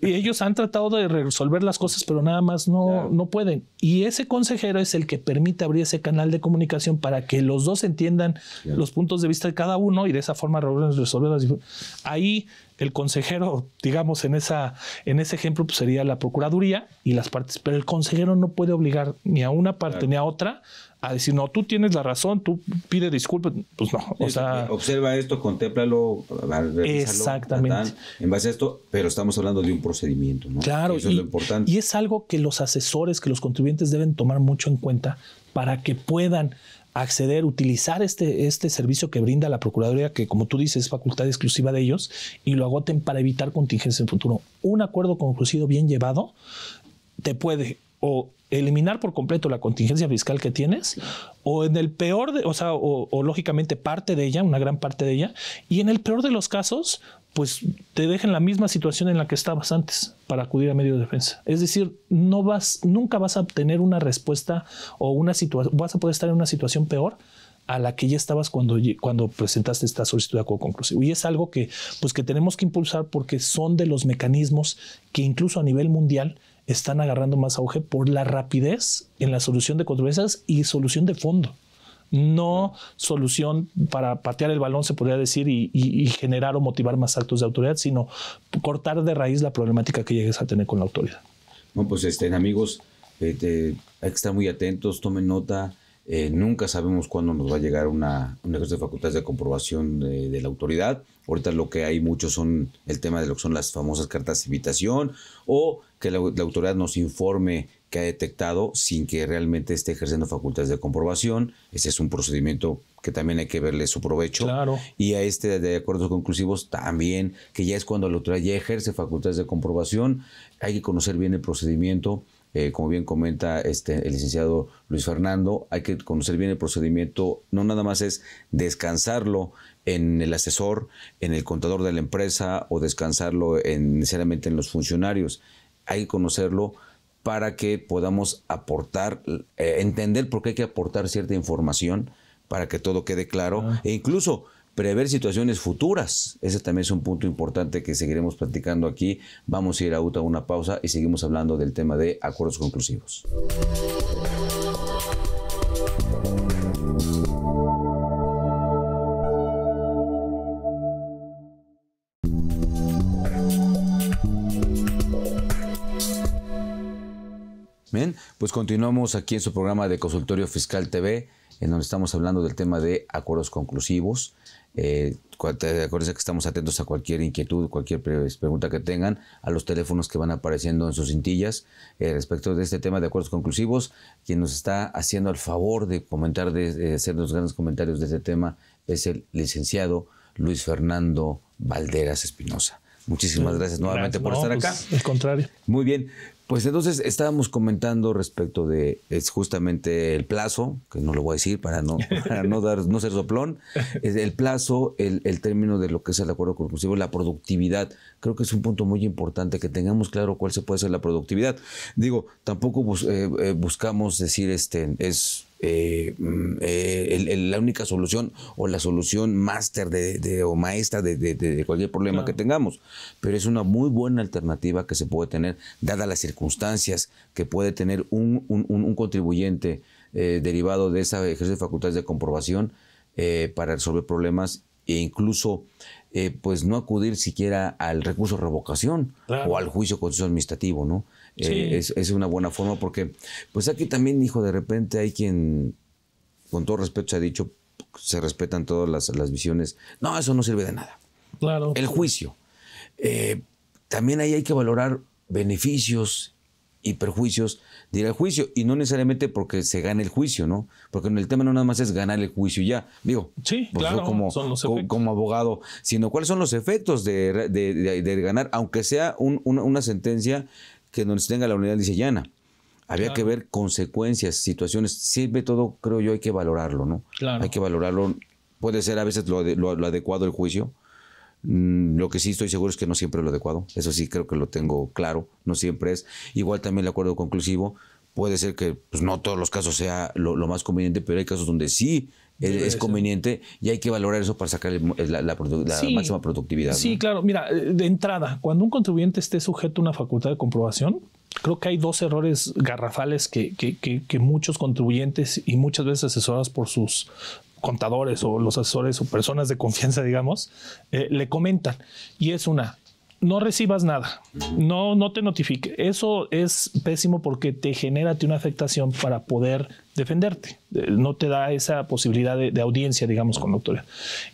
ellos han tratado de resolver las cosas, pero nada más no, no pueden. Y ese consejero es el que permite abrir ese canal de comunicación para que los dos entiendan los puntos de vista de cada uno y de esa forma resolver las Ahí el consejero, digamos, en, esa, en ese ejemplo pues, sería la Procuraduría y las partes, pero el consejero no puede obligar ni a una parte ni a otra a decir, no, tú tienes la razón, tú pide disculpas, pues no. O sea, Observa esto, contémplalo, exactamente. en base a esto, pero estamos hablando de un procedimiento, ¿no? Claro, eso es lo importante. Y es algo que los asesores, que los contribuyentes deben tomar mucho en cuenta para que puedan acceder, utilizar este, este servicio que brinda la Procuraduría, que como tú dices es facultad exclusiva de ellos, y lo agoten para evitar contingencias en el futuro. Un acuerdo concluido bien llevado te puede o eliminar por completo la contingencia fiscal que tienes, o en el peor, de, o o, lógicamente parte de ella, una gran parte de ella, y en el peor de los casos pues te dejan la misma situación en la que estabas antes para acudir a medio de defensa. Es decir, no vas, nunca vas a obtener una respuesta o una situación, vas a poder estar en una situación peor a la que ya estabas cuando, cuando presentaste esta solicitud de acuerdo conclusivo. Y es algo que, pues, que tenemos que impulsar porque son de los mecanismos que incluso a nivel mundial están agarrando más auge por la rapidez en la solución de controversias y solución de fondo no solución para patear el balón, se podría decir, y, generar o motivar más actos de autoridad, sino cortar de raíz la problemática que llegues a tener con la autoridad. Bueno, pues estén amigos, eh, hay que estar muy atentos, tomen nota. Eh, nunca sabemos cuándo nos va a llegar una, ejercicio de facultades de comprobación de, la autoridad. Ahorita lo que hay mucho son el tema de lo que son las famosas cartas de invitación o que la autoridad nos informe que ha detectado sin que realmente esté ejerciendo facultades de comprobación. Ese es un procedimiento que también hay que verle su provecho. Y a este de acuerdos conclusivos también, que ya es cuando la autoridad ya ejerce facultades de comprobación. Hay que conocer bien el procedimiento. Eh, como bien comenta este, el licenciado Luis Fernando, hay que conocer bien el procedimiento, no nada más es descansarlo en el asesor, en el contador de la empresa o descansarlo necesariamente en los funcionarios, hay que conocerlo para que podamos aportar, eh, entender por qué hay que aportar cierta información para que todo quede claro ah. e incluso prever situaciones futuras. Ese también es un punto importante que seguiremos platicando aquí. Vamos a ir a una pausa y seguimos hablando del tema de acuerdos conclusivos. Pues continuamos aquí en su programa de Consultorio Fiscal TV, en donde estamos hablando del tema de acuerdos conclusivos. Eh, acuérdense que estamos atentos a cualquier inquietud, cualquier pregunta que tengan, a los teléfonos que van apareciendo en sus cintillas eh, respecto de este tema de acuerdos conclusivos. Quien nos está haciendo el favor de comentar, de, hacer los grandes comentarios de este tema, es el licenciado Luis Fernando Valderas Espinosa. Muchísimas gracias nuevamente por estar pues, acá. Pues, contrario. Muy bien. Pues entonces estábamos comentando respecto de es justamente el plazo, que no lo voy a decir para no, no dar, no ser soplón, el plazo, el, el, término de lo que es el acuerdo conclusivo, la productividad. Creo que es un punto muy importante que tengamos claro cuál se puede ser la productividad. Digo, tampoco eh, eh, buscamos decir este es eh, mm, eh, la única solución o la solución máster de, o maestra de, cualquier problema que tengamos. Pero es una muy buena alternativa que se puede tener, dadas las circunstancias que puede tener un, un, contribuyente eh, derivado de esa ejercicio de facultades de comprobación para resolver problemas e incluso pues no acudir siquiera al recurso de revocación o al juicio constitucional administrativo, ¿no? Eh, es, una buena forma porque, pues aquí también, hijo, de repente hay quien, con todo respeto se ha dicho, se respetan todas las, visiones. No, eso no sirve de nada. Claro. El juicio. Eh, también ahí hay que valorar beneficios y perjuicios de ir al juicio y no necesariamente porque se gane el juicio, ¿no? Porque en el tema no nada más es ganar el juicio ya, digo, sí, pues, como, como, abogado, sino cuáles son los efectos de, ganar, aunque sea una, una sentencia que donde se tenga la unidad llana. Había que ver consecuencias, situaciones. Sirve todo, creo yo, hay que valorarlo, ¿no? Claro. Hay que valorarlo. Puede ser a veces lo, lo, adecuado el juicio. Mm, lo que sí estoy seguro es que no siempre es lo adecuado. Eso sí creo que lo tengo claro. No siempre es. Igual también el acuerdo conclusivo. Puede ser que pues, no todos los casos sea lo, lo más conveniente, pero hay casos donde sí es, conveniente y hay que valorar eso para sacar la, máxima productividad. Sí, claro. Mira, eh, de entrada, cuando un contribuyente esté sujeto a una facultad de comprobación, creo que hay dos errores garrafales que, que, muchos contribuyentes y muchas veces asesorados por sus contadores o los asesores o personas de confianza, digamos, eh, le comentan. Y es una, no recibas nada, no, no te notifique. Eso es pésimo porque te genera una afectación para poder defenderte. Eh, no te da esa posibilidad de, audiencia, digamos, con la autoridad.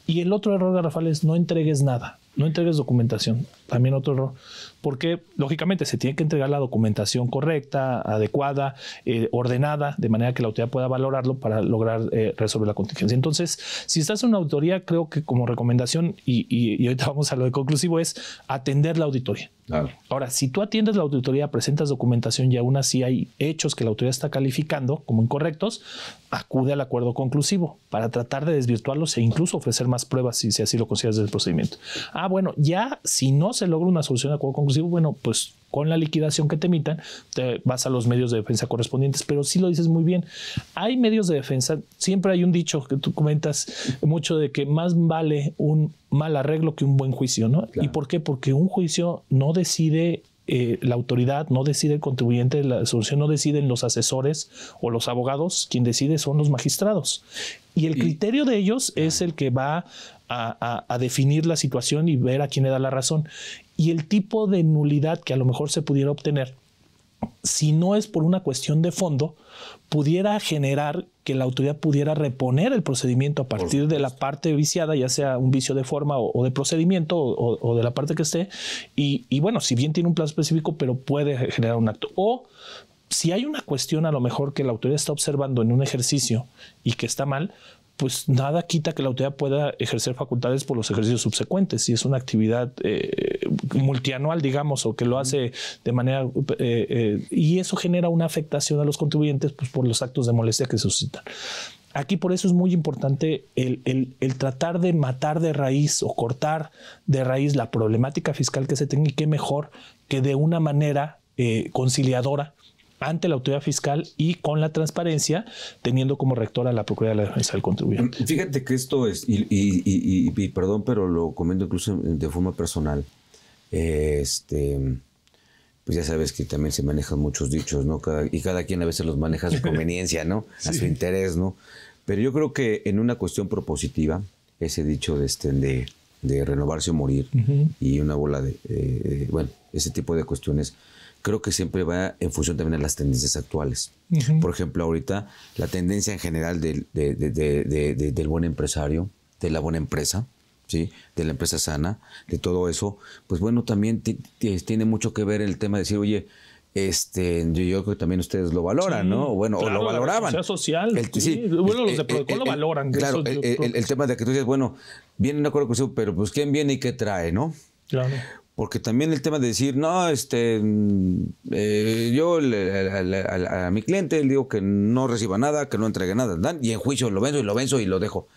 Y el otro error, Rafael es no entregues nada, no entregues documentación. También otro error porque lógicamente se tiene que entregar la documentación correcta, adecuada, eh, ordenada, de manera que la autoridad pueda valorarlo para lograr eh, resolver la contingencia. Entonces, si estás en una auditoría, creo que como recomendación, y, y, ahorita vamos a lo de conclusivo, es atender la auditoría. Ahora, si tú atiendes la auditoría, presentas documentación y aún así hay hechos que la autoridad está calificando como incorrectos, acude al acuerdo conclusivo para tratar de desvirtuarlos e incluso ofrecer más pruebas si, si así lo consideras del procedimiento. Ah, bueno, ya si no se logra una solución de acuerdo conclusivo, bueno, pues con la liquidación que te emitan, te vas a los medios de defensa correspondientes, pero sí lo dices muy bien. Hay medios de defensa, siempre hay un dicho que tú comentas mucho de que más vale un mal arreglo que un buen juicio, ¿no? ¿Y por qué? Porque un juicio no decide eh, la autoridad, no decide el contribuyente, la solución no deciden los asesores o los abogados, quien decide son los magistrados. Y el criterio de ellos es el que va a, a, definir la situación y ver a quién le da la razón y el tipo de nulidad que a lo mejor se pudiera obtener, si no es por una cuestión de fondo, pudiera generar que la autoridad pudiera reponer el procedimiento a partir de la parte viciada, ya sea un vicio de forma o, de procedimiento o, de la parte que esté, y, y bueno, si bien tiene un plazo específico, pero puede generar un acto. O si hay una cuestión a lo mejor que la autoridad está observando en un ejercicio y que está mal, pues nada quita que la autoridad pueda ejercer facultades por los ejercicios subsecuentes. Si es una actividad eh, multianual, digamos, o que lo hace de manera... Eh, eh, y eso genera una afectación a los contribuyentes pues, por los actos de molestia que suscitan. Aquí por eso es muy importante el, el, tratar de matar de raíz o cortar de raíz la problemática fiscal que se tenga y qué mejor que de una manera conciliadora ante la autoridad fiscal y con la transparencia, teniendo como rectora la Procuraduría de la Defensa del Contribuyente. Mm, fíjate que esto es, y, perdón, pero lo comento incluso de forma personal. Este, pues ya sabes que también se manejan muchos dichos, ¿no? y cada quien a veces los maneja a su conveniencia, ¿no? A su interés, ¿no? Pero yo creo que en una cuestión propositiva, ese dicho de, este, de, renovarse o morir y una bola de, eh, eh, bueno, ese tipo de cuestiones, creo que siempre va en función también de las tendencias actuales. Por ejemplo, ahorita la tendencia en general del, de, de, del buen empresario, de la buena empresa, ¿sí? de la empresa sana, de todo eso, pues bueno, también tiene mucho que ver el tema de decir, oye, este, yo, creo que también ustedes lo valoran, ¿no? Bueno, o lo valoraban. La social, sí, bueno, los eh, de eh, protocolo lo eh, valoran. Claro, el, tema de que tú dices, bueno, viene un acuerdo con pero pues quién viene y qué trae, ¿no? Claro porque también el tema de decir, no, este, mm, eh, yo a, mi cliente le digo que no reciba nada, que no entregue nada, y en juicio lo venzo y lo venzo y lo dejo.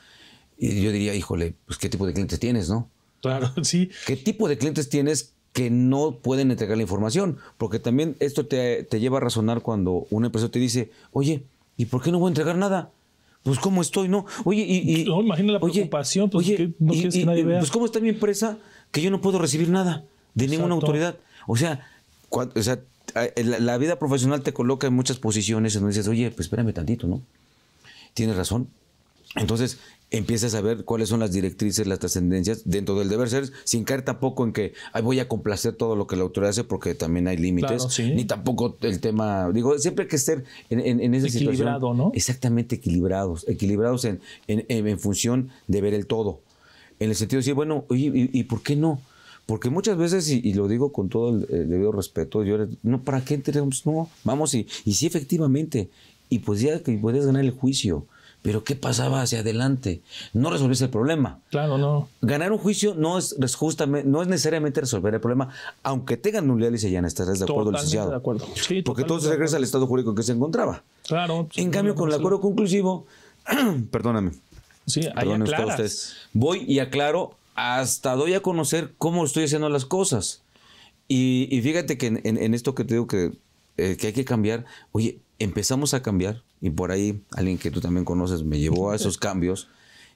Y yo diría, híjole, pues qué tipo de clientes tienes, ¿no? Claro, sí. ¿Qué tipo de clientes tienes que no pueden entregar la información? Porque también esto te, lleva a razonar cuando una empresa te dice, oye, ¿y por qué no voy a entregar nada? pues cómo estoy, ¿no? Oye, y... no, imagina la preocupación, pues que no quieres que nadie vea. Pues cómo está mi empresa que yo no puedo recibir nada de ninguna autoridad. O sea, o eh, la, vida profesional te coloca en muchas posiciones en donde dices, oye, pues espérame tantito, ¿no? Tienes razón. Entonces empiezas a ver cuáles son las directrices, las trascendencias dentro del deber ser, sin caer tampoco en que voy a complacer todo lo que la autoridad hace, porque también hay límites, ni tampoco el tema, digo, siempre hay que estar en, en, en esa situación, ¿no? Exactamente equilibrados, equilibrados en, en, función de ver el todo, en el sentido de decir, bueno, oye, y por qué no? Porque muchas veces, y, lo digo con todo el, debido respeto, yo no, ¿para qué entremos? No, vamos y, y sí, efectivamente. Y pues ya que puedes ganar el juicio. Pero ¿qué pasaba hacia adelante? No resolviste el problema. Claro, no. Ganar un juicio no es, justamente, no es necesariamente resolver el problema, aunque tengan leal y se no Estás de acuerdo, totalmente licenciado? de acuerdo. Porque todo se regresa al estado jurídico en que se encontraba. Claro. En cambio, con el acuerdo conclusivo, perdóname. Sí, ahí aclaras. Voy y aclaro hasta doy a conocer cómo estoy haciendo las cosas. Y, fíjate que en, esto que te digo que, eh, que hay que cambiar, oye, empezamos a cambiar, y por ahí alguien que tú también conoces me llevó a esos cambios,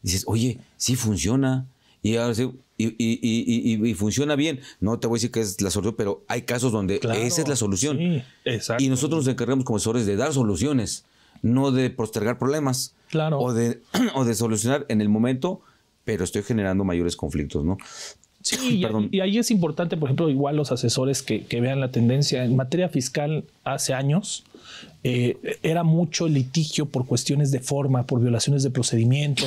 y dices, oye, sí funciona, y, ahora y, funciona bien. No te voy a decir que es la solución, pero hay casos donde esa es la solución. y nosotros nos encargamos como asesores de dar soluciones, no de postergar problemas. Claro. de, o de solucionar en el momento pero estoy generando mayores conflictos, ¿no? Sí, y, y, ahí es importante, por ejemplo, igual los asesores que, vean la tendencia. En materia fiscal, hace años eh, era mucho litigio por cuestiones de forma, por violaciones de procedimiento,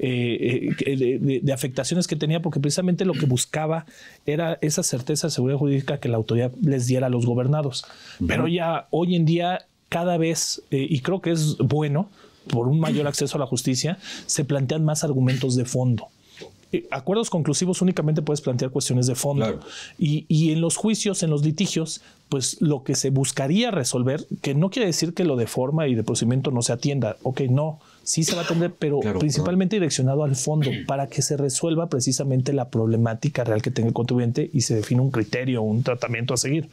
eh, eh, de, afectaciones que tenía, porque precisamente lo que buscaba era esa certeza de seguridad jurídica que la autoridad les diera a los gobernados. Pero ya hoy en día cada vez, y creo que es bueno, por un mayor acceso a la justicia, se plantean más argumentos de fondo eh, acuerdos conclusivos únicamente puedes plantear cuestiones de fondo. Y, en los juicios, en los litigios, pues lo que se buscaría resolver, que no quiere decir que lo de forma y de procedimiento no se atienda, ok, no, sí se va a atender, pero principalmente direccionado al fondo para que se resuelva precisamente la problemática real que tenga el contribuyente y se define un criterio, un tratamiento a seguir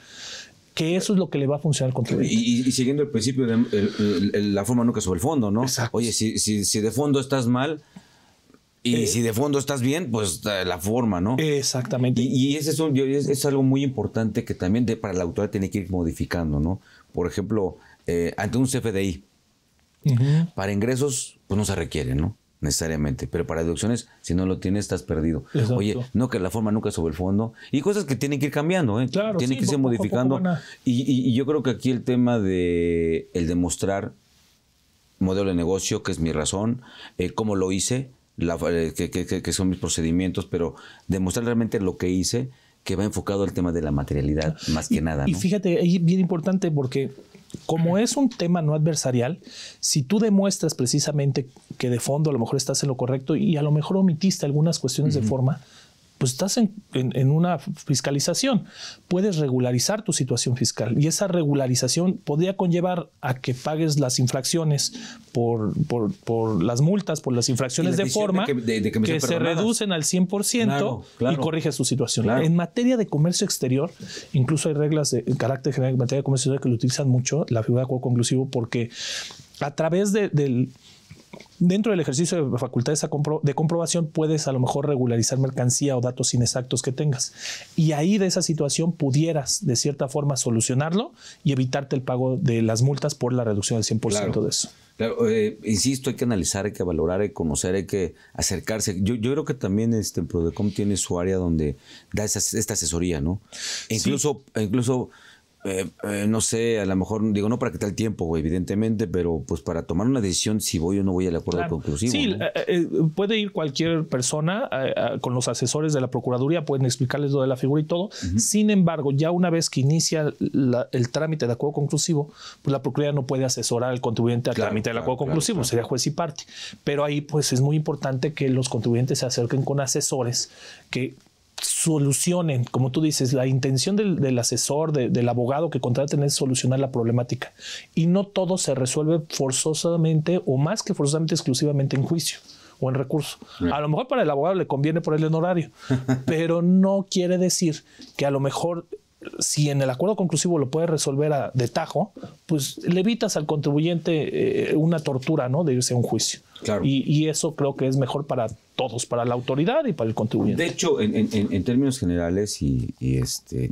que eso es lo que le va a funcionar contra contribuyente. y, siguiendo el principio de la forma nunca sobre el fondo, ¿no? Oye, si, si, de fondo estás mal, y eh. si de fondo estás bien, pues la forma, ¿no? Exactamente. Y, eso ese es, es, algo muy importante que también para la autoridad tiene que ir modificando, ¿no? Por ejemplo, eh, ante un CFDI, para ingresos, pues no se requiere, ¿no? necesariamente, pero para deducciones, si no lo tienes, estás perdido. Oye, no que la forma nunca sobre el fondo, y cosas que tienen que ir cambiando, ¿eh? claro, tienen que irse modificando. y, yo creo que aquí el tema de el demostrar modelo de negocio, que es mi razón, eh, cómo lo hice, la, eh, que, son mis procedimientos, pero demostrar realmente lo que hice, que va enfocado al tema de la materialidad más que nada. Y fíjate, es bien importante porque como es un tema no adversarial, si tú demuestras precisamente que de fondo a lo mejor estás en lo correcto y a lo mejor omitiste algunas cuestiones de forma, pues estás en, una fiscalización. Puedes regularizar tu situación fiscal y esa regularización podría conllevar a que pagues las infracciones por, por, por las multas, por las infracciones de forma que, se reducen al 100% y corriges tu situación. En materia de comercio exterior, incluso hay reglas de carácter general en materia de comercio exterior que lo utilizan mucho, la figura de acuerdo conclusivo, porque a través del Dentro del ejercicio de facultades de comprobación puedes a lo mejor regularizar mercancía o datos inexactos que tengas. Y ahí de esa situación pudieras de cierta forma solucionarlo y evitarte el pago de las multas por la reducción del 100% de eso. Claro, eh, insisto, hay que analizar, hay que valorar, hay que conocer, hay que acercarse. Yo, yo creo que también este, Prodecom tiene su área donde da esa, esta asesoría, ¿no? incluso, incluso eh, eh, no sé, a lo mejor, digo, no para que el tiempo, evidentemente, pero pues para tomar una decisión si voy o no voy al acuerdo conclusivo. Sí, eh, puede ir cualquier persona con los asesores de la Procuraduría, pueden explicarles lo de la figura y todo. Sin embargo, ya una vez que inicia el trámite de acuerdo conclusivo, pues la Procuraduría no puede asesorar al contribuyente al trámite del acuerdo conclusivo, sería juez y parte. Pero ahí, pues es muy importante que los contribuyentes se acerquen con asesores que solucionen, como tú dices, la intención del, asesor, del abogado que contraten es solucionar la problemática. Y no todo se resuelve forzosamente o más que forzosamente exclusivamente en juicio o en recurso. A lo mejor para el abogado le conviene ponerle el honorario, pero no quiere decir que a lo mejor si en el acuerdo conclusivo lo puede resolver a, de tajo, pues le evitas al contribuyente eh, una tortura, ¿no? De irse a un juicio. y, eso creo que es mejor para todos para la autoridad y para el contribuyente. De hecho, en, términos generales y, este,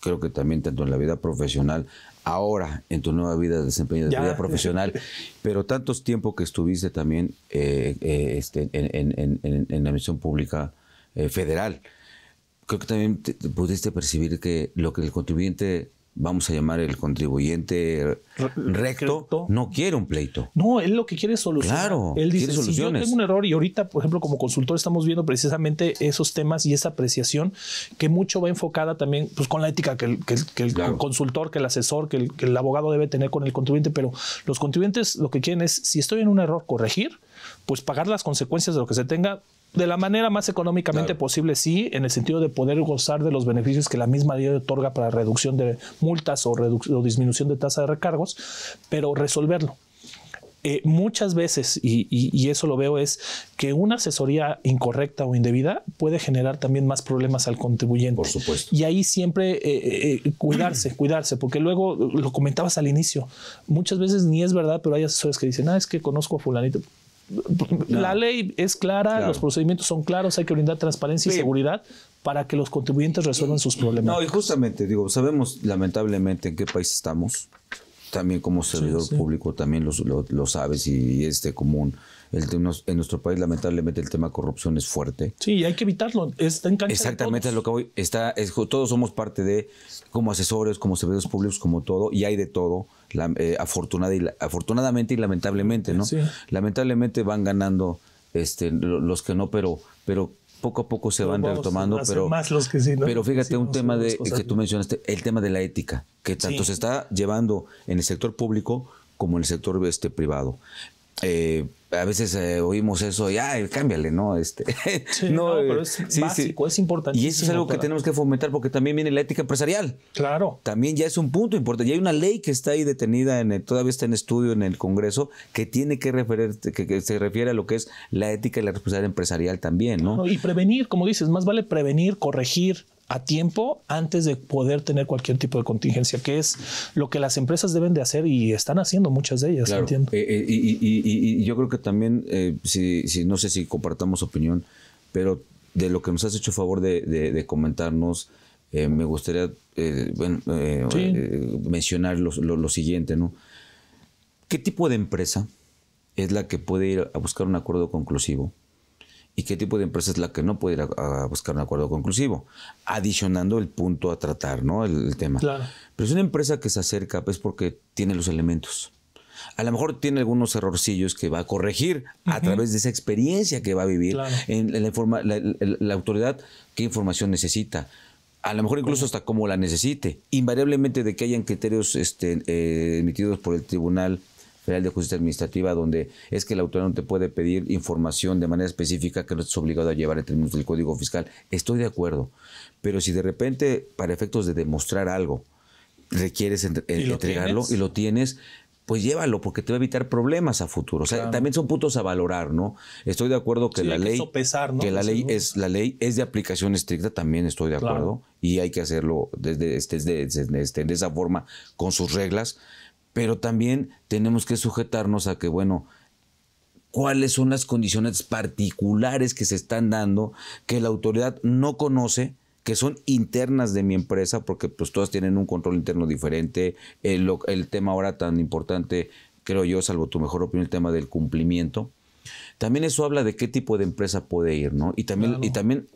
creo que también tanto en la vida profesional, ahora en tu nueva vida de desempeño de vida profesional, pero tantos tiempo que estuviste también eh, eh, este, en, la misión pública eh, federal, creo que también pudiste percibir que lo que el contribuyente vamos a llamar el contribuyente recto, no quiere un pleito. No, él lo que quiere es solucionar. Claro, él dice, Si yo tengo un error y ahorita, por ejemplo, como consultor estamos viendo precisamente esos temas y esa apreciación que mucho va enfocada también pues, con la ética que el, consultor, que el asesor, que el, que el abogado debe tener con el contribuyente, pero los contribuyentes lo que quieren es, si estoy en un error, corregir, pues pagar las consecuencias de lo que se tenga de la manera más económicamente posible, sí, en el sentido de poder gozar de los beneficios que la misma ley otorga para reducción de multas o, o disminución de tasa de recargos, pero resolverlo. Eh, muchas veces, y, eso lo veo, es que una asesoría incorrecta o indebida puede generar también más problemas al contribuyente. Por supuesto. Y ahí siempre eh, eh, cuidarse, cuidarse, porque luego lo comentabas al inicio, muchas veces ni es verdad, pero hay asesores que dicen, ah, es que conozco a fulanito. La ley es clara, los procedimientos son claros, hay que brindar transparencia y seguridad para que los contribuyentes resuelvan sus problemas. No, y justamente, digo, sabemos lamentablemente en qué país estamos, también como servidor público, también lo, sabes y, es de común en nuestro país, lamentablemente, el tema corrupción es fuerte. Sí, hay que evitarlo. Está en Exactamente, es lo que voy. Está, es, todos somos parte de, como asesores, como servidores públicos, como todo, y hay de todo. Eh, afortunada y afortunadamente y lamentablemente, ¿no? Lamentablemente van ganando este, los que no, pero, pero poco a poco se van retomando, pero más los que sí, Pero fíjate un tema de que tú mencionaste, el tema de la ética, que tanto se está llevando en el sector público como en el sector este privado. Eh, a veces eh, oímos eso ya, ay, cámbiale, ¿no? Este, no, eh, pero es básico, es importante. Y eso es algo que tenemos que fomentar porque también viene la ética empresarial. Claro. También ya es un punto importante. Ya hay una ley que está ahí detenida, en todavía está en estudio en el Congreso, que tiene que referir, que, se refiere a lo que es la ética y la responsabilidad empresarial también, ¿no? y prevenir, como dices, más vale prevenir, corregir, a tiempo antes de poder tener cualquier tipo de contingencia, que es lo que las empresas deben de hacer y están haciendo muchas de ellas. Eh, eh, y, yo creo que también, eh, si, no sé si compartamos opinión, pero de lo que nos has hecho favor de, comentarnos, me gustaría bueno, mencionar lo, lo, siguiente, ¿no? ¿Qué tipo de empresa es la que puede ir a buscar un acuerdo conclusivo? y qué tipo de empresa es la que no puede ir a, buscar un acuerdo conclusivo, adicionando el punto a tratar, ¿no? El, tema. Pero es una empresa que se acerca pues, porque tiene los elementos. A lo mejor tiene algunos errorcillos que va a corregir a través de esa experiencia que va a vivir. En, la, la, autoridad, ¿qué información necesita? A lo mejor incluso hasta cómo la necesite. Invariablemente de que hayan criterios este, eh, emitidos por el Tribunal Federal de Justicia Administrativa, donde es que el autor no te puede pedir información de manera específica que no estés obligado a llevar en términos del Código Fiscal. Estoy de acuerdo, pero si de repente, para efectos de demostrar algo, requieres entregarlo y lo tienes, pues llévalo porque te va a evitar problemas a futuro. O sea, también son puntos a valorar, ¿no? Estoy de acuerdo que la ley que, que la pues ley es la ley es de aplicación estricta, también estoy de acuerdo y hay que hacerlo desde, desde, de esa forma con sus reglas, pero también tenemos que sujetarnos a que, bueno, cuáles son las condiciones particulares que se están dando, que la autoridad no conoce, que son internas de mi empresa, porque pues todas tienen un control interno diferente. El, el tema ahora tan importante, creo yo, salvo tu mejor opinión, el tema del cumplimiento. También eso habla de qué tipo de empresa puede ir, ¿no? Y también, y también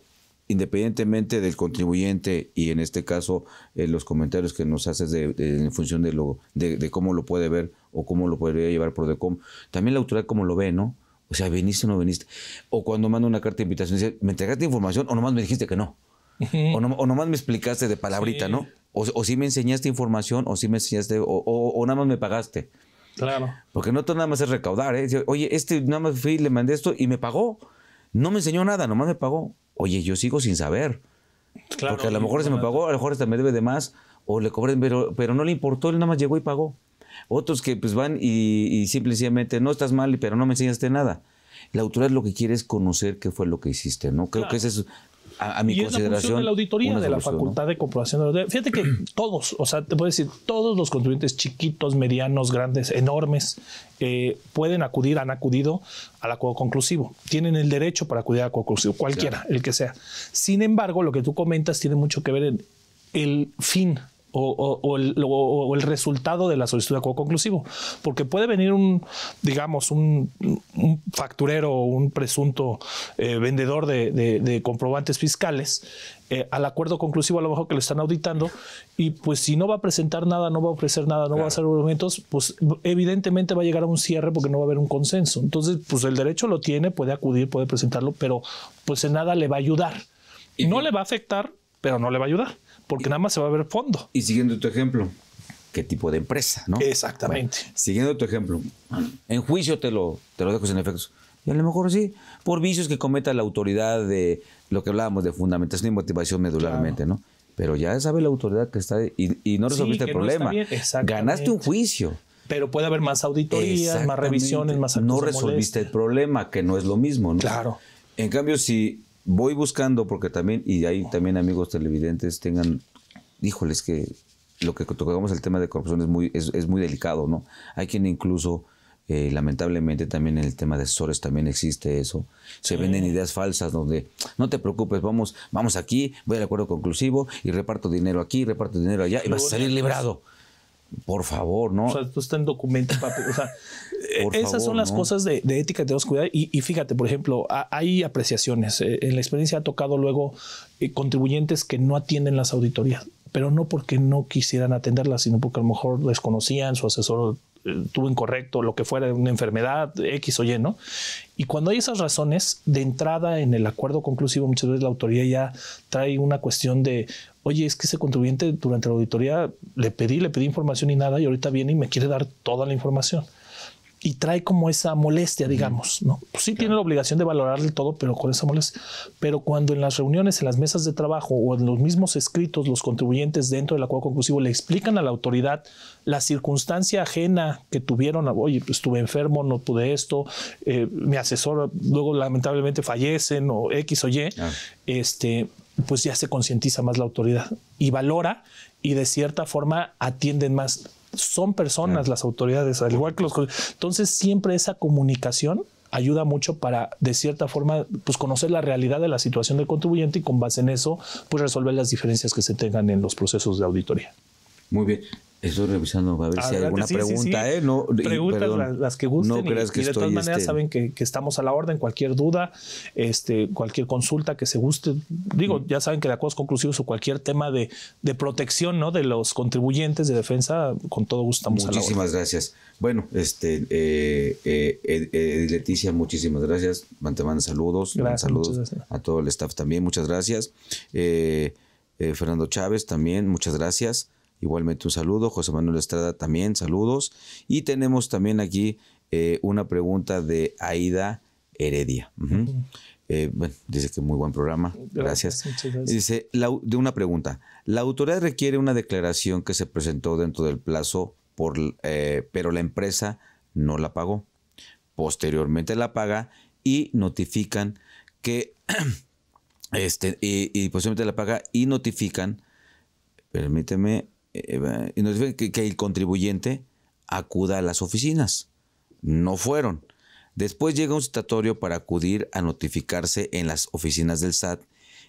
independientemente del contribuyente y en este caso eh, los comentarios que nos haces de, en función de, lo, de, cómo lo puede ver o cómo lo podría llevar por Decom, también la autoridad cómo lo ve, ¿no? O sea, viniste o no viniste. O cuando manda una carta de invitación, dice, ¿me entregaste información o nomás me dijiste que no? o, nomás me explicaste de palabrita, ¿no? O, si me enseñaste información o si me enseñaste o, nada más me pagaste. Claro. Porque no todo nada más es recaudar, ¿eh? Oye, este nada más fui, le mandé esto y me pagó. No me enseñó nada, nomás me pagó oye, yo sigo sin saber. porque a lo mejor se me pagó, a lo mejor me debe de más, o le cobré, pero, pero no le importó, él nada más llegó y pagó. Otros que pues van y, y simplemente, no estás mal, pero no me enseñaste nada. La autoridad lo que quiere es conocer qué fue lo que hiciste, ¿no? Creo que ese es a, y Es la función de la auditoría de la Facultad de Comprobación de los Fíjate que todos, o sea, te puedo decir, todos los contribuyentes chiquitos, medianos, grandes, enormes, eh, pueden acudir, han acudido al acuerdo conclusivo. Tienen el derecho para acudir al acuerdo conclusivo, cualquiera, el que sea. Sin embargo, lo que tú comentas tiene mucho que ver en el fin o, el, resultado de la solicitud de acuerdo conclusivo. Porque puede venir un, digamos, un, facturero o un presunto eh, vendedor de, comprobantes fiscales eh, al acuerdo conclusivo a lo mejor que lo están auditando y pues si no va a presentar nada, no va a ofrecer nada, no va a hacer argumentos, pues evidentemente va a llegar a un cierre porque no va a haber un consenso. Entonces, pues el derecho lo tiene, puede acudir, puede presentarlo, pero pues en nada le va a ayudar. Y no le va a afectar, pero no le va a ayudar porque nada más se va a ver fondo. Y siguiendo tu ejemplo, ¿qué tipo de empresa? ¿no? Exactamente. siguiendo tu ejemplo, en juicio te lo, te lo dejo sin efectos. Y a lo mejor sí, por vicios que cometa la autoridad de lo que hablábamos de fundamentación y motivación medularmente, ¿no? Pero ya sabe la autoridad que está y, y no resolviste el problema. Ganaste un juicio. Pero puede haber más auditorías, más revisiones, más No resolviste el problema, que no es lo mismo, ¿no? Claro. En cambio, si voy buscando porque también, y ahí también amigos televidentes tengan, híjoles que lo que tocamos el tema de corrupción es muy, es, muy delicado, ¿no? Hay quien incluso, eh, lamentablemente también en el tema de asesores también existe eso. Se venden ideas falsas donde, no te preocupes, vamos, vamos aquí, voy al acuerdo conclusivo y reparto dinero aquí, reparto dinero allá y vas a salir librado. Por favor, ¿no? O sea, esto está en documento, papi. esas son las cosas de, ética que tenemos que cuidar. Y, fíjate, por ejemplo, hay apreciaciones. Eh, en la experiencia ha tocado luego eh, contribuyentes que no atienden las auditorías, pero no porque no quisieran atenderlas, sino porque a lo mejor desconocían, su asesor eh, tuvo incorrecto, lo que fuera, una enfermedad, X o Y, ¿no? Y cuando hay esas razones, de entrada en el acuerdo conclusivo, muchas veces la autoridad ya trae una cuestión de, oye, es que ese contribuyente durante la auditoría le pedí, le pedí información y nada, y ahorita viene y me quiere dar toda la información. Y trae como esa molestia, digamos, ¿no? Pues sí tiene la obligación de valorarle todo, pero con esa molestia. Pero cuando en las reuniones, en las mesas de trabajo o en los mismos escritos, los contribuyentes dentro del acuerdo conclusivo le explican a la autoridad la circunstancia ajena que tuvieron, oye, pues, estuve enfermo, no pude esto, eh, mi asesor luego lamentablemente fallecen o X o Y, ah. este, pues ya se concientiza más la autoridad y valora y de cierta forma atienden más. Son personas las autoridades, al igual que los... Entonces siempre esa comunicación ayuda mucho para, de cierta forma, pues conocer la realidad de la situación del contribuyente y con base en eso, pues resolver las diferencias que se tengan en los procesos de auditoría. Muy bien. Estoy revisando a ver si hay alguna pregunta. Eh, no, Preguntas las, que gusten. y, de todas maneras este, saben que, estamos a la orden. Cualquier duda, este, cualquier consulta que se guste. Digo, mm. ya saben que de acuerdos conclusivos o cualquier tema de, de, protección ¿no? de los contribuyentes de defensa, con todo gusto estamos muchísimas gracias. Bueno, este, eh, eh Leticia, muchísimas gracias. Te saludos. saludos a todo el staff también. Muchas gracias. Eh, eh, Fernando Chávez también, muchas gracias. Igualmente un saludo. José Manuel Estrada también, saludos. Y tenemos también aquí eh, una pregunta de Aida Heredia. Eh, dice que muy buen programa. Gracias. gracias. Dice, de una pregunta. La autoridad requiere una declaración que se presentó dentro del plazo, por, eh, pero la empresa no la pagó. Posteriormente la paga y notifican que este, y, y posiblemente la paga y notifican, permíteme, eh, eh, nos que, que el contribuyente acuda a las oficinas. No fueron. Después llega un citatorio para acudir a notificarse en las oficinas del SAT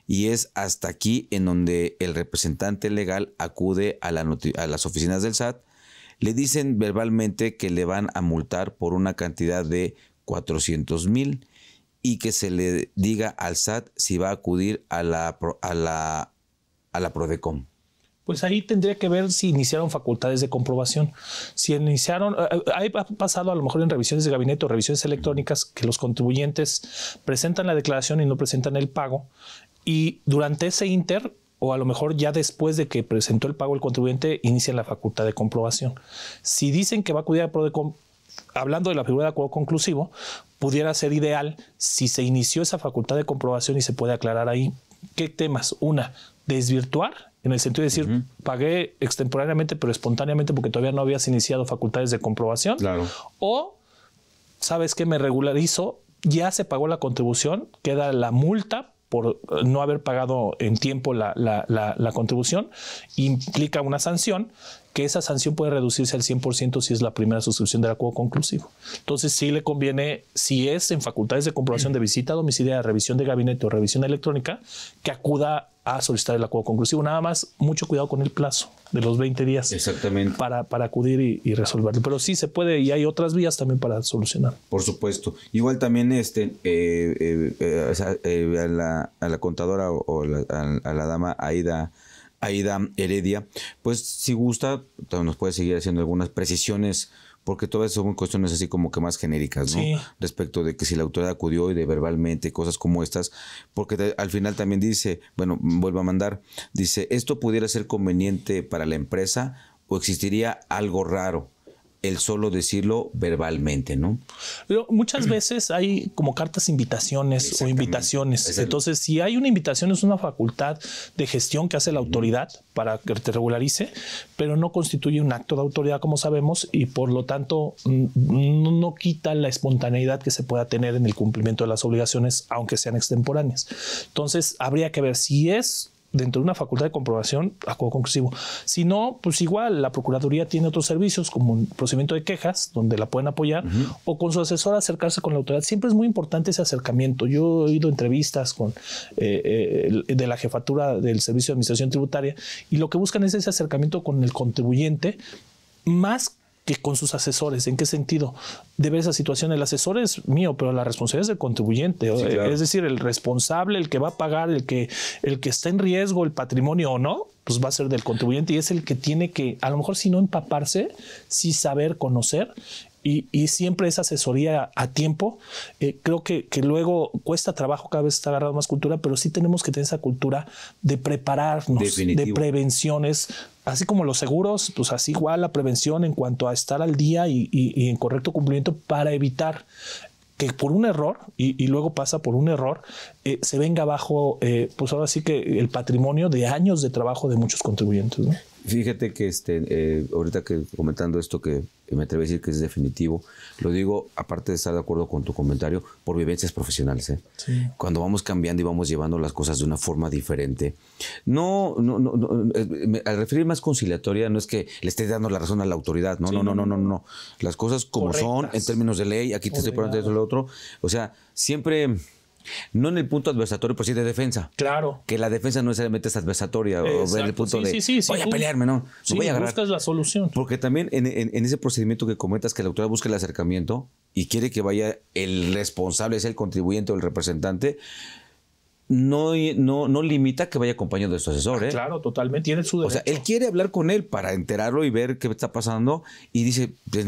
y es hasta aquí en donde el representante legal acude a, las oficinas del SAT. Le dicen verbalmente que le van a multar por una cantidad de 400 mil y que se le diga al SAT si va a acudir a la, a la, a la Prodecom pues ahí tendría que ver si iniciaron facultades de comprobación. Si iniciaron, eh, eh, hay pasado a lo mejor en revisiones de gabinete o revisiones electrónicas que los contribuyentes presentan la declaración y no presentan el pago. Y durante ese inter, o a lo mejor ya después de que presentó el pago el contribuyente, inician la facultad de comprobación. Si dicen que va a acudir a PRODECOM, hablando de la figura de acuerdo conclusivo, pudiera ser ideal si se inició esa facultad de comprobación y se puede aclarar ahí qué temas. Una, desvirtuar en el sentido de decir, pagué extemporáneamente, pero espontáneamente porque todavía no habías iniciado facultades de comprobación. Claro. O, ¿sabes que Me regularizo, ya se pagó la contribución, queda la multa por eh, no haber pagado en tiempo la, contribución, implica una sanción, que esa sanción puede reducirse al 100% si es la primera suscripción del acuerdo conclusivo. Entonces, sí le conviene, si es en facultades de comprobación de visita domiciliaria, revisión de gabinete o revisión electrónica, que acuda a solicitar el acuerdo conclusivo. Nada más, mucho cuidado con el plazo de los 20 días. Exactamente. Para, para acudir y, resolverlo. Pero sí se puede y hay otras vías también para solucionar. Por supuesto. Igual también este, eh, eh, eh, a, la, contadora o, a, la dama Aida. Aida Heredia, pues si gusta, nos puede seguir haciendo algunas precisiones porque todas son cuestiones así como que más genéricas, ¿no? Respecto de que si la autoridad acudió y de verbalmente, cosas como estas, porque al final también dice, bueno, vuelvo a mandar, dice, esto pudiera ser conveniente para la empresa o existiría algo raro el solo decirlo verbalmente, ¿no? muchas veces hay como cartas invitaciones o invitaciones. Entonces, si hay una invitación, es una facultad de gestión que hace la autoridad para que te regularice, pero no constituye un acto de autoridad, como sabemos, y por lo tanto no, no quita la espontaneidad que se pueda tener en el cumplimiento de las obligaciones, aunque sean extemporáneas. Entonces, habría que ver si es dentro de una facultad de comprobación, acuerdo conclusivo. Si no, pues igual la Procuraduría tiene otros servicios como un procedimiento de quejas, donde la pueden apoyar, o con su asesor acercarse con la autoridad. Siempre es muy importante ese acercamiento. Yo he oído entrevistas con, eh, eh, de la jefatura del Servicio de Administración Tributaria y lo que buscan es ese acercamiento con el contribuyente más que con sus asesores. ¿En qué sentido? De esa situación, el asesor es mío, pero la responsabilidad es del contribuyente. Es decir, el responsable, el que va a pagar, el que, el que está en riesgo, el patrimonio o no, pues va a ser del contribuyente y es el que tiene que, a lo mejor si no empaparse, sí saber, conocer y, siempre esa asesoría a tiempo, eh, creo que, luego cuesta trabajo, cada vez estar agarrado más cultura, pero sí tenemos que tener esa cultura de prepararnos, de prevenciones, así como los seguros, pues así igual la prevención en cuanto a estar al día y, en correcto cumplimiento para evitar que por un error, y, luego pasa por un error, eh, se venga abajo, eh, pues ahora sí que el patrimonio de años de trabajo de muchos contribuyentes. ¿no? Fíjate que este, eh, ahorita que comentando esto que me atrevo a decir que es definitivo, lo digo, aparte de estar de acuerdo con tu comentario, por vivencias profesionales. ¿eh? Cuando vamos cambiando y vamos llevando las cosas de una forma diferente. No, no, no, eh, al referir más conciliatoria, no es que le esté dando la razón a la autoridad, no, no, no, no, no, no, Las cosas como son, en términos de ley, aquí te estoy poniendo esto lo otro. O sea, siempre no en el punto adversatorio, pero sí de defensa. Claro. Que la defensa no necesariamente es adversatoria o punto sí, de sí, sí, voy a pelearme, no. voy a agarrar. buscas la solución. Porque también en, ese procedimiento que comentas que la doctora busca el acercamiento y quiere que vaya el responsable, sea el contribuyente o el representante, no, no, no limita que vaya acompañando de su asesor. Ah, ¿eh? Claro, totalmente. Tiene su derecho. O sea, él quiere hablar con él para enterarlo y ver qué está pasando. Y dice, pues,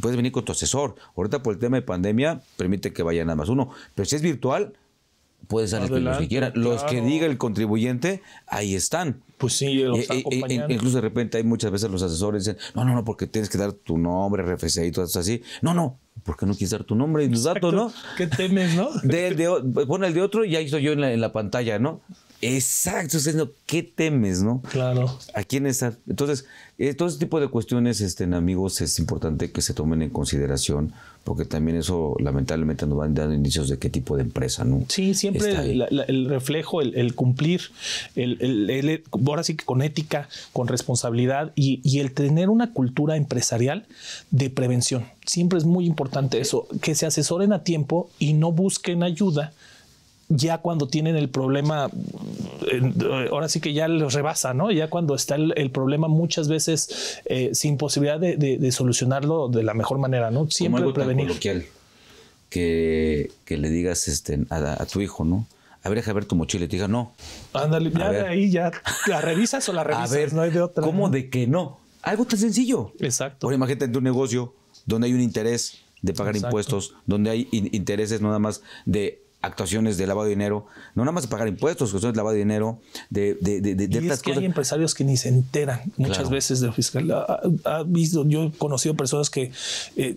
puedes venir con tu asesor. Ahorita por el tema de pandemia, permite que vaya nada más uno. Pero si es virtual, puede salir el que quiera. Los que diga el contribuyente, ahí están. Pues sí, los eh, eh, eh, eh, Incluso de repente hay muchas veces los asesores dicen, no, no, no, porque tienes que dar tu nombre, RFC y todo eso así. No, no, ¿por qué no quieres dar tu nombre y tus datos, no? ¿Qué temes, no? De, de, pon el de otro y ahí estoy yo en la pantalla, ¿no? Exacto, ¿qué temes, no? Claro. ¿A quién está? Entonces, eh, todo ese tipo de cuestiones, este, amigos, es importante que se tomen en consideración, porque también eso lamentablemente nos van dando indicios de qué tipo de empresa, ¿no? Sí, siempre el reflejo, el, cumplir, el, ahora sí que con ética, con responsabilidad y el tener una cultura empresarial de prevención. Siempre es muy importante eso, que se asesoren a tiempo y no busquen ayuda ya cuando tienen el problema, eh, ahora sí que ya los rebasa, ¿no? Ya cuando está el, problema muchas veces eh, sin posibilidad de, solucionarlo de la mejor manera, ¿no? Siempre prevenir. que, le digas este, a, tu hijo, ¿no? a ver, deja ver tu mochila y te diga, no. Ándale, ya de ahí ya la revisas o la revisas, a ver, no hay de otra. ¿Cómo de que no? Algo tan sencillo. Exacto. Ahora imagínate un negocio donde hay un interés de pagar impuestos, donde hay intereses no nada más de actuaciones de lavado de dinero, no nada más pagar impuestos, cuestiones de lavado de dinero, de, de, de, Hay empresarios que ni se enteran muchas veces del fiscal. Ha, visto, yo he conocido personas que eh,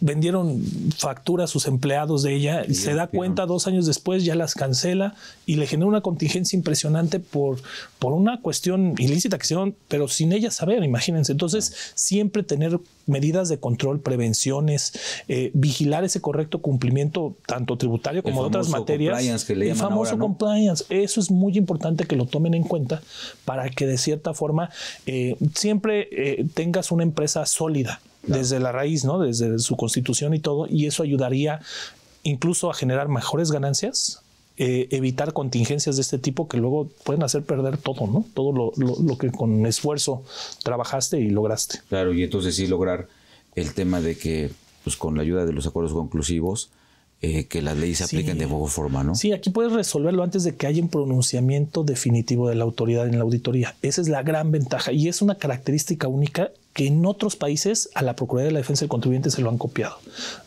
vendieron factura a sus empleados de ella, se da cuenta dos años después, ya las cancela y le genera una contingencia impresionante por, una cuestión ilícita que hicieron, pero sin ella saber, imagínense. Entonces, siempre tener medidas de control, prevenciones, eh, vigilar ese correcto cumplimiento, tanto tributario como de otras materias. el famoso compliance. Eso es muy importante que lo tomen en cuenta para que de cierta forma eh, siempre eh, tengas una empresa sólida desde la raíz, ¿no? Desde su constitución y todo, y eso ayudaría incluso a generar mejores ganancias, eh, evitar contingencias de este tipo que luego pueden hacer perder todo, ¿no? Todo lo, que con esfuerzo trabajaste y lograste. Claro, y entonces sí lograr el tema de que, pues con la ayuda de los acuerdos conclusivos, eh, que las leyes se apliquen de buena forma, ¿no? Sí, aquí puedes resolverlo antes de que haya un pronunciamiento definitivo de la autoridad en la auditoría. Esa es la gran ventaja y es una característica única que en otros países a la Procuraduría de la Defensa del Contribuyente se lo han copiado.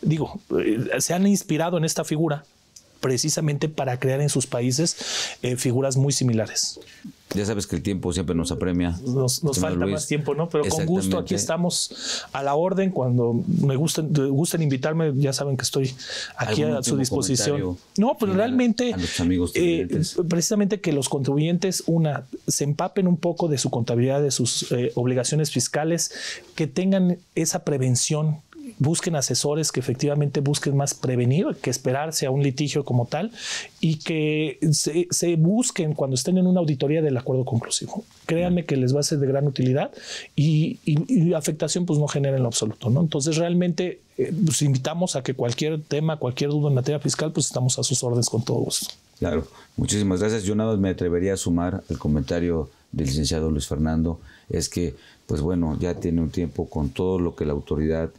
Digo, eh, se han inspirado en esta figura precisamente para crear en sus países eh, figuras muy similares. Ya sabes que el tiempo siempre nos apremia. Nos, falta más tiempo, ¿no? Pero con gusto aquí estamos a la orden. Cuando me gusten, gusten invitarme, ya saben que estoy aquí a su disposición. No, pero pues realmente, amigos eh, precisamente que los contribuyentes, una, se empapen un poco de su contabilidad, de sus eh, obligaciones fiscales, que tengan esa prevención busquen asesores que efectivamente busquen más prevenir que esperarse a un litigio como tal y que se, busquen cuando estén en una auditoría del acuerdo conclusivo. Créanme que les va a ser de gran utilidad y, afectación pues no genera en lo absoluto. ¿no? Entonces realmente eh, pues, invitamos a que cualquier tema, cualquier duda en materia fiscal, pues estamos a sus órdenes con todo gusto. Claro, muchísimas gracias. Yo nada más me atrevería a sumar el comentario del licenciado Luis Fernando, es que, pues bueno, ya tiene un tiempo con todo lo que la autoridad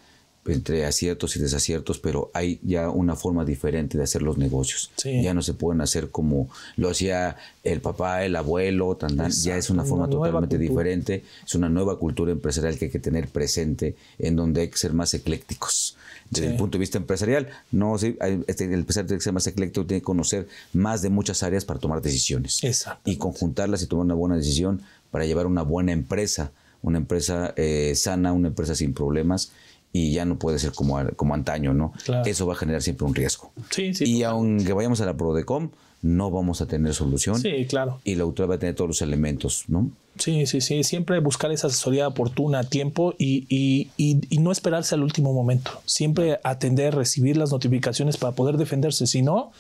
entre aciertos y desaciertos, pero hay ya una forma diferente de hacer los negocios. Ya no se pueden hacer como lo hacía el papá, el abuelo, ya es una, forma totalmente diferente, es una nueva cultura empresarial que hay que tener presente, en donde hay que ser más eclécticos. Desde el punto de vista empresarial, no, este, el empresario tiene que ser más ecléctico, tiene que conocer más de muchas áreas para tomar decisiones. Y conjuntarlas y tomar una buena decisión para llevar una buena empresa, una empresa eh, sana, una empresa sin problemas y ya no puede ser como, como antaño, ¿no? Eso va a generar siempre un riesgo. Sí, sí, y aunque vayamos a la Prodecom, no vamos a tener solución. Sí, claro. Y la autoridad va a tener todos los elementos, ¿no? Sí, sí, sí. Siempre buscar esa asesoría oportuna a tiempo y, y, y, y, no esperarse al último momento. Siempre atender, recibir las notificaciones para poder defenderse. Si no,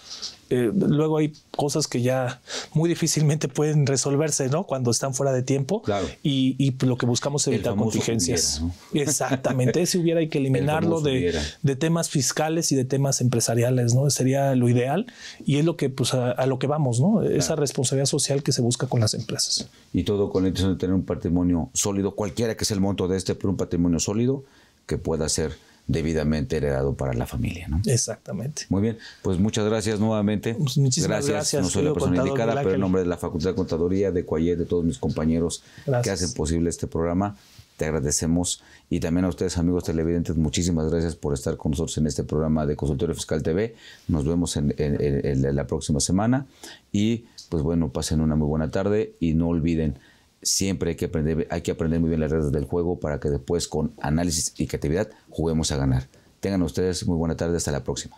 eh, luego hay cosas que ya muy difícilmente pueden resolverse, ¿no? Cuando están fuera de tiempo. Y, lo que buscamos es evitar contingencias. Exactamente. si hubiera, hay que eliminarlo de, temas fiscales y de temas empresariales, ¿no? Sería lo ideal y es lo que, pues, a, lo que vamos, ¿no? Esa responsabilidad social que se busca con las empresas. Y todo con la intención de tener un patrimonio sólido, cualquiera que sea el monto de este, pero un patrimonio sólido que pueda ser debidamente heredado para la familia. ¿no? Exactamente. Muy bien, pues muchas gracias nuevamente. Pues muchísimas gracias. gracias. No soy la persona indicada, pero en nombre de la Facultad de Contaduría, de Cuayet, de todos mis compañeros que hacen posible este programa, te agradecemos. Y también a ustedes, amigos televidentes, muchísimas gracias por estar con nosotros en este programa de Consultorio Fiscal TV. Nos vemos en la próxima semana. Y pues bueno, pasen una muy buena tarde y no olviden siempre hay que, aprender, hay que aprender muy bien las reglas del juego para que después con análisis y creatividad juguemos a ganar. Tengan ustedes muy buena tarde, hasta la próxima.